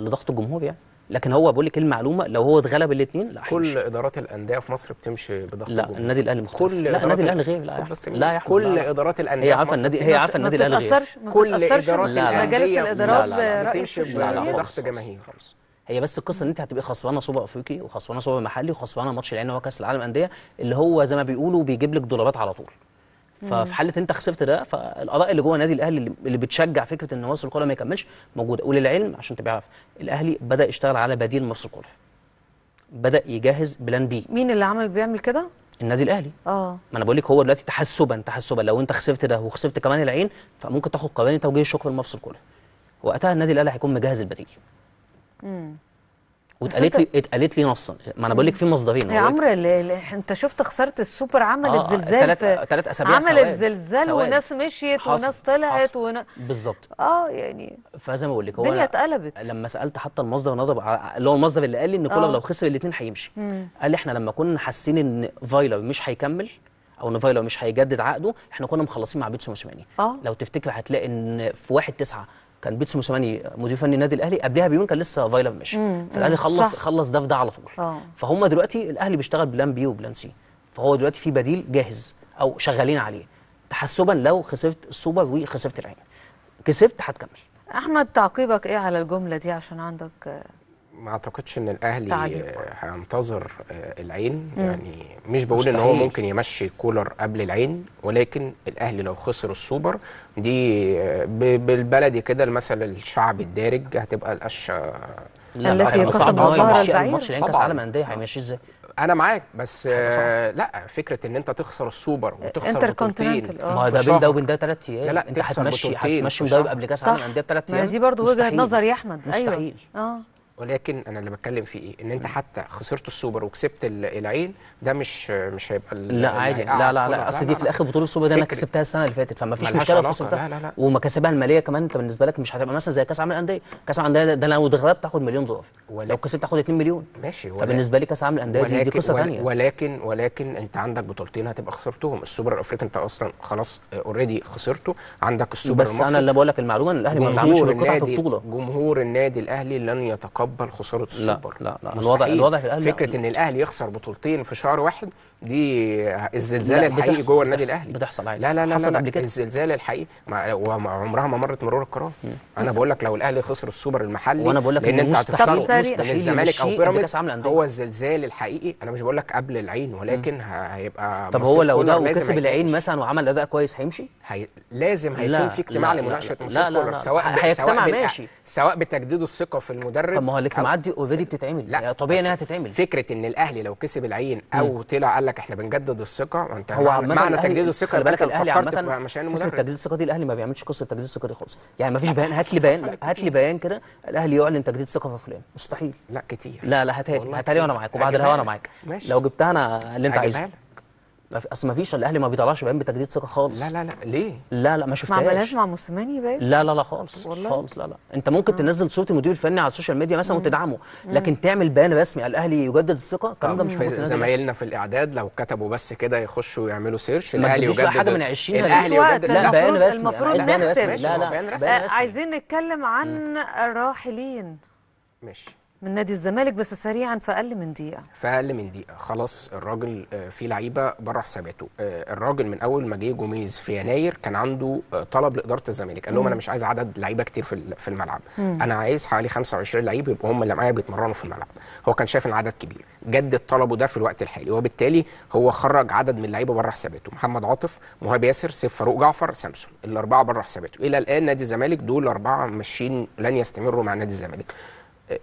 لضغط الجمهور يعني لكن هو بقول لك المعلومه لو هو اتغلب الاثنين لا كل حيمشي. ادارات الانديه في مصر بتمشي بضغط لا الجمهور. النادي الاهلي مختلف كل لا النادي الاهلي غير لا لا كل لا. ادارات الانديه هي عارفه النادي هي عارفه النادي الاهلي غير كل ادارات مجالس الادارات بتمشي بضغط جماهير خالص هي بس القصه ان انت هتبقي خسرانه سوبر افريقي وخسرانه سوبر محلي وخسرانه ماتش العين هو كاس العالم انديه اللي هو زي ما بيقولوا بيجيب لك دولارات على طول ففي حاله انت خسرت ده فالاراء اللي جوه النادي الاهلي اللي بتشجع فكره ان مارسيل كولر ما يكملش موجوده وللعلم عشان تبقى عارف الاهلي بدا يشتغل على بديل مارسيل كولر بدا يجهز بلان بي مين اللي عمل بيعمل كده النادي الاهلي اه ما انا بقول لك هو دلوقتي تحسبا تحسبا لو انت خسرت ده وخسرت كمان العين فممكن تاخد قرار توجيه الشكر لمارسيل كولر وقتها النادي الاهلي هيكون مجهز البديل واتقالت لي اتقالت لي نصا ما انا بقول لك في مصدرين يا عمرو انت شفت خساره السوبر عملت آه, آه، زلزال ثلاث اسابيع عملت زلزال وناس مشيت حصل وناس طلعت ون... بالظبط اه يعني فزي ما بقول لك هو الدنيا اتقلبت لما سالت حتى المصدر نضب... اللي هو المصدر اللي قال لي ان كولر آه. لو خسر الاثنين هيمشي قال لي احنا لما كنا حاسين ان فايلر مش هيكمل او ان فايلر مش هيجدد عقده احنا كنا مخلصين مع بيتسو موسيماني آه. لو تفتكر هتلاقي ان في 1 9 كان بيتسو موسيماني مدير فني النادي الاهلي قبلها بيوم كان لسه فايلا ماشي فالاهلي خلص صح. خلص ده في ده على طول أوه. فهم دلوقتي الاهلي بيشتغل بلان بي وبلان سي فهو دلوقتي في بديل جاهز او شغالين عليه تحسبا لو خسرت السوبر وخسرت العين كسبت هتكمل احمد تعقيبك ايه على الجمله دي عشان عندك ما اعتقدش ان الاهلي هينتظر آه، العين مم. يعني مش بقول مستحيل. ان هو ممكن يمشي كولر قبل العين ولكن الاهلي لو خسر السوبر دي آه، بالبلدي كده المثل الشعبي الدارج هتبقى القشه التي قصب ظهر البعير الماتش العين كاس عالم انديه هيمشي ازاي انا معاك بس آه لا فكره ان انت تخسر السوبر وتخسر بطولتين آه. ما ده بين ده وبين ده ثلاث ايام لا لا انت هتمشي هتمشي ده قبل كاس العالم الانديه بثلاث ايام دي برضه وجهه نظر يا احمد أيوة. مستحيل. ايوه اه ولكن انا اللي بتكلم فيه ايه ان انت حتى خسرت السوبر وكسبت العين ده مش مش هيبقى لا عادي لا لا لا اصل دي في الاخر بطوله السوبر ده انا كسبتها السنه اللي فاتت فما فيش مشكله في خسرتها لا لا لا. ومكاسبها الماليه كمان انت بالنسبه لك مش هتبقى مثلا زي كاس عالم الانديه كاس عالم الانديه ده لو اتغلبت تاخد مليون دولار لو كسبت تاخد 2 مليون ماشي فبالنسبه لي كاس عالم الانديه دي, دي قصه ثانيه ولكن ولكن انت عندك بطولتين هتبقى خسرتهم السوبر الافريقي انت اصلا خلاص اوريدي آه، خسرته عندك السوبر بس المصري بس انا اللي بقول لك المعلومه ان الاهلي ما بيتعاملش بالقطع في البطوله جمهور النادي الاهلي لن يتقبل يتقبل خساره السوبر لا لا, لا الوضع الوضع في الاهلي فكره ان الاهلي يخسر بطولتين في شهر واحد دي الزلزال الحقيقي جوه النادي الاهلي بتحصل عادي لا لا لا, لا, لا الزلزال الحقيقي وعمرها ما مرت مرور الكرام انا بقول لك لو الاهلي خسر السوبر المحلي وانا بقول لك ان انت هتخسر من الزمالك او بيراميدز هو الزلزال الحقيقي انا مش بقول لك قبل العين ولكن هيبقى طب هو لو ده وكسب العين مثلا وعمل اداء كويس هيمشي لازم هيكون في اجتماع لمناقشه مصطفى سواء سواء ماشي سواء بتجديد الثقه في المدرب طب ما هو الاجتماعات دي اوريدي بتتعمل يعني طبيعي انها تتعمل فكره ان الاهلي لو كسب العين او طلع قال لك احنا بنجدد الثقه وانت هو معنى, تجديد الثقه خلي بالك الاهلي عامه مشان المدرب فكره تجديد الثقه دي الاهلي ما بيعملش قصه تجديد الثقه دي خالص يعني ما فيش بيان هات لي [LAUGHS] بيان هات لي بيان كده الاهلي يعلن تجديد ثقه في فلان مستحيل لا كتير لا لا هتهالي لي لي وانا معاك وبعد الهوا انا معاك لو جبتها انا اللي انت عايزه اصل ما فيش الاهلي ما بيطلعش بعين بتجديد ثقه خالص لا لا لا ليه؟ لا لا ما شفتهاش ما بلاش مع موسيماني باين لا لا لا خالص والله. خالص لا لا انت ممكن آه. تنزل صوره المدير الفني على السوشيال ميديا مثلا وتدعمه لكن تعمل بيان رسمي الاهلي يجدد الثقه الكلام آه. ده مش موجود زمايلنا في الاعداد لو كتبوا بس كده يخشوا يعملوا سيرش الاهلي يجدد حاجه من 20 الاهلي يجدد لا بيان رسمي المفروض آه، نختم لا لا عايزين نتكلم عن الراحلين ماشي من نادي الزمالك بس سريعا في اقل من دقيقه في اقل من دقيقه خلاص الراجل آه، في لعيبه بره حساباته آه، الراجل من اول ما جه جوميز في يناير كان عنده آه، طلب لاداره الزمالك قال لهم انا مش عايز عدد لعيبه كتير في الملعب مم. انا عايز حوالي 25 لعيب يبقوا هم اللي معايا بيتمرنوا في الملعب هو كان شايف ان العدد كبير جدد طلبه ده في الوقت الحالي وبالتالي هو خرج عدد من اللعيبه بره حساباته محمد عاطف مهاب ياسر سيف فاروق جعفر سامسون الاربعه بره حساباته الى الان نادي الزمالك دول اربعه ماشيين لن يستمروا مع نادي الزمالك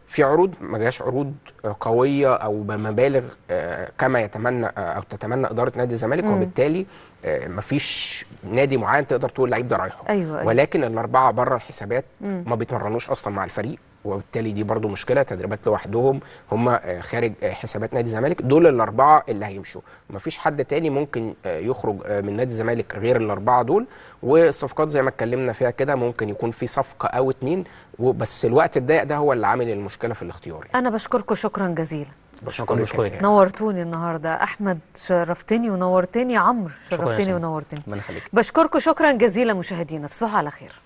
في عروض ما جاش عروض قويه او بمبالغ آه، كما يتمنى آه، او تتمنى اداره نادي الزمالك وبالتالي آه، ما فيش نادي معين تقدر تقول اللعيب ده رايحه أيوة أيوة. ولكن الاربعه بره الحسابات ما بيتمرنوش اصلا مع الفريق وبالتالي دي برضو مشكله تدريبات لوحدهم هم خارج حسابات نادي الزمالك دول الاربعه اللي هيمشوا ما فيش حد تاني ممكن يخرج من نادي الزمالك غير الاربعه دول والصفقات زي ما اتكلمنا فيها كده ممكن يكون في صفقه او اتنين بس الوقت الضيق ده هو اللي عامل المشكله في الاختيار يعني. انا بشكركم شكرا جزيلا بشكرك نورتوني النهارده احمد شرفتني ونورتني عمرو شرفتني ونورتني بشكركم شكرا جزيلا مشاهدينا تصبحوا على خير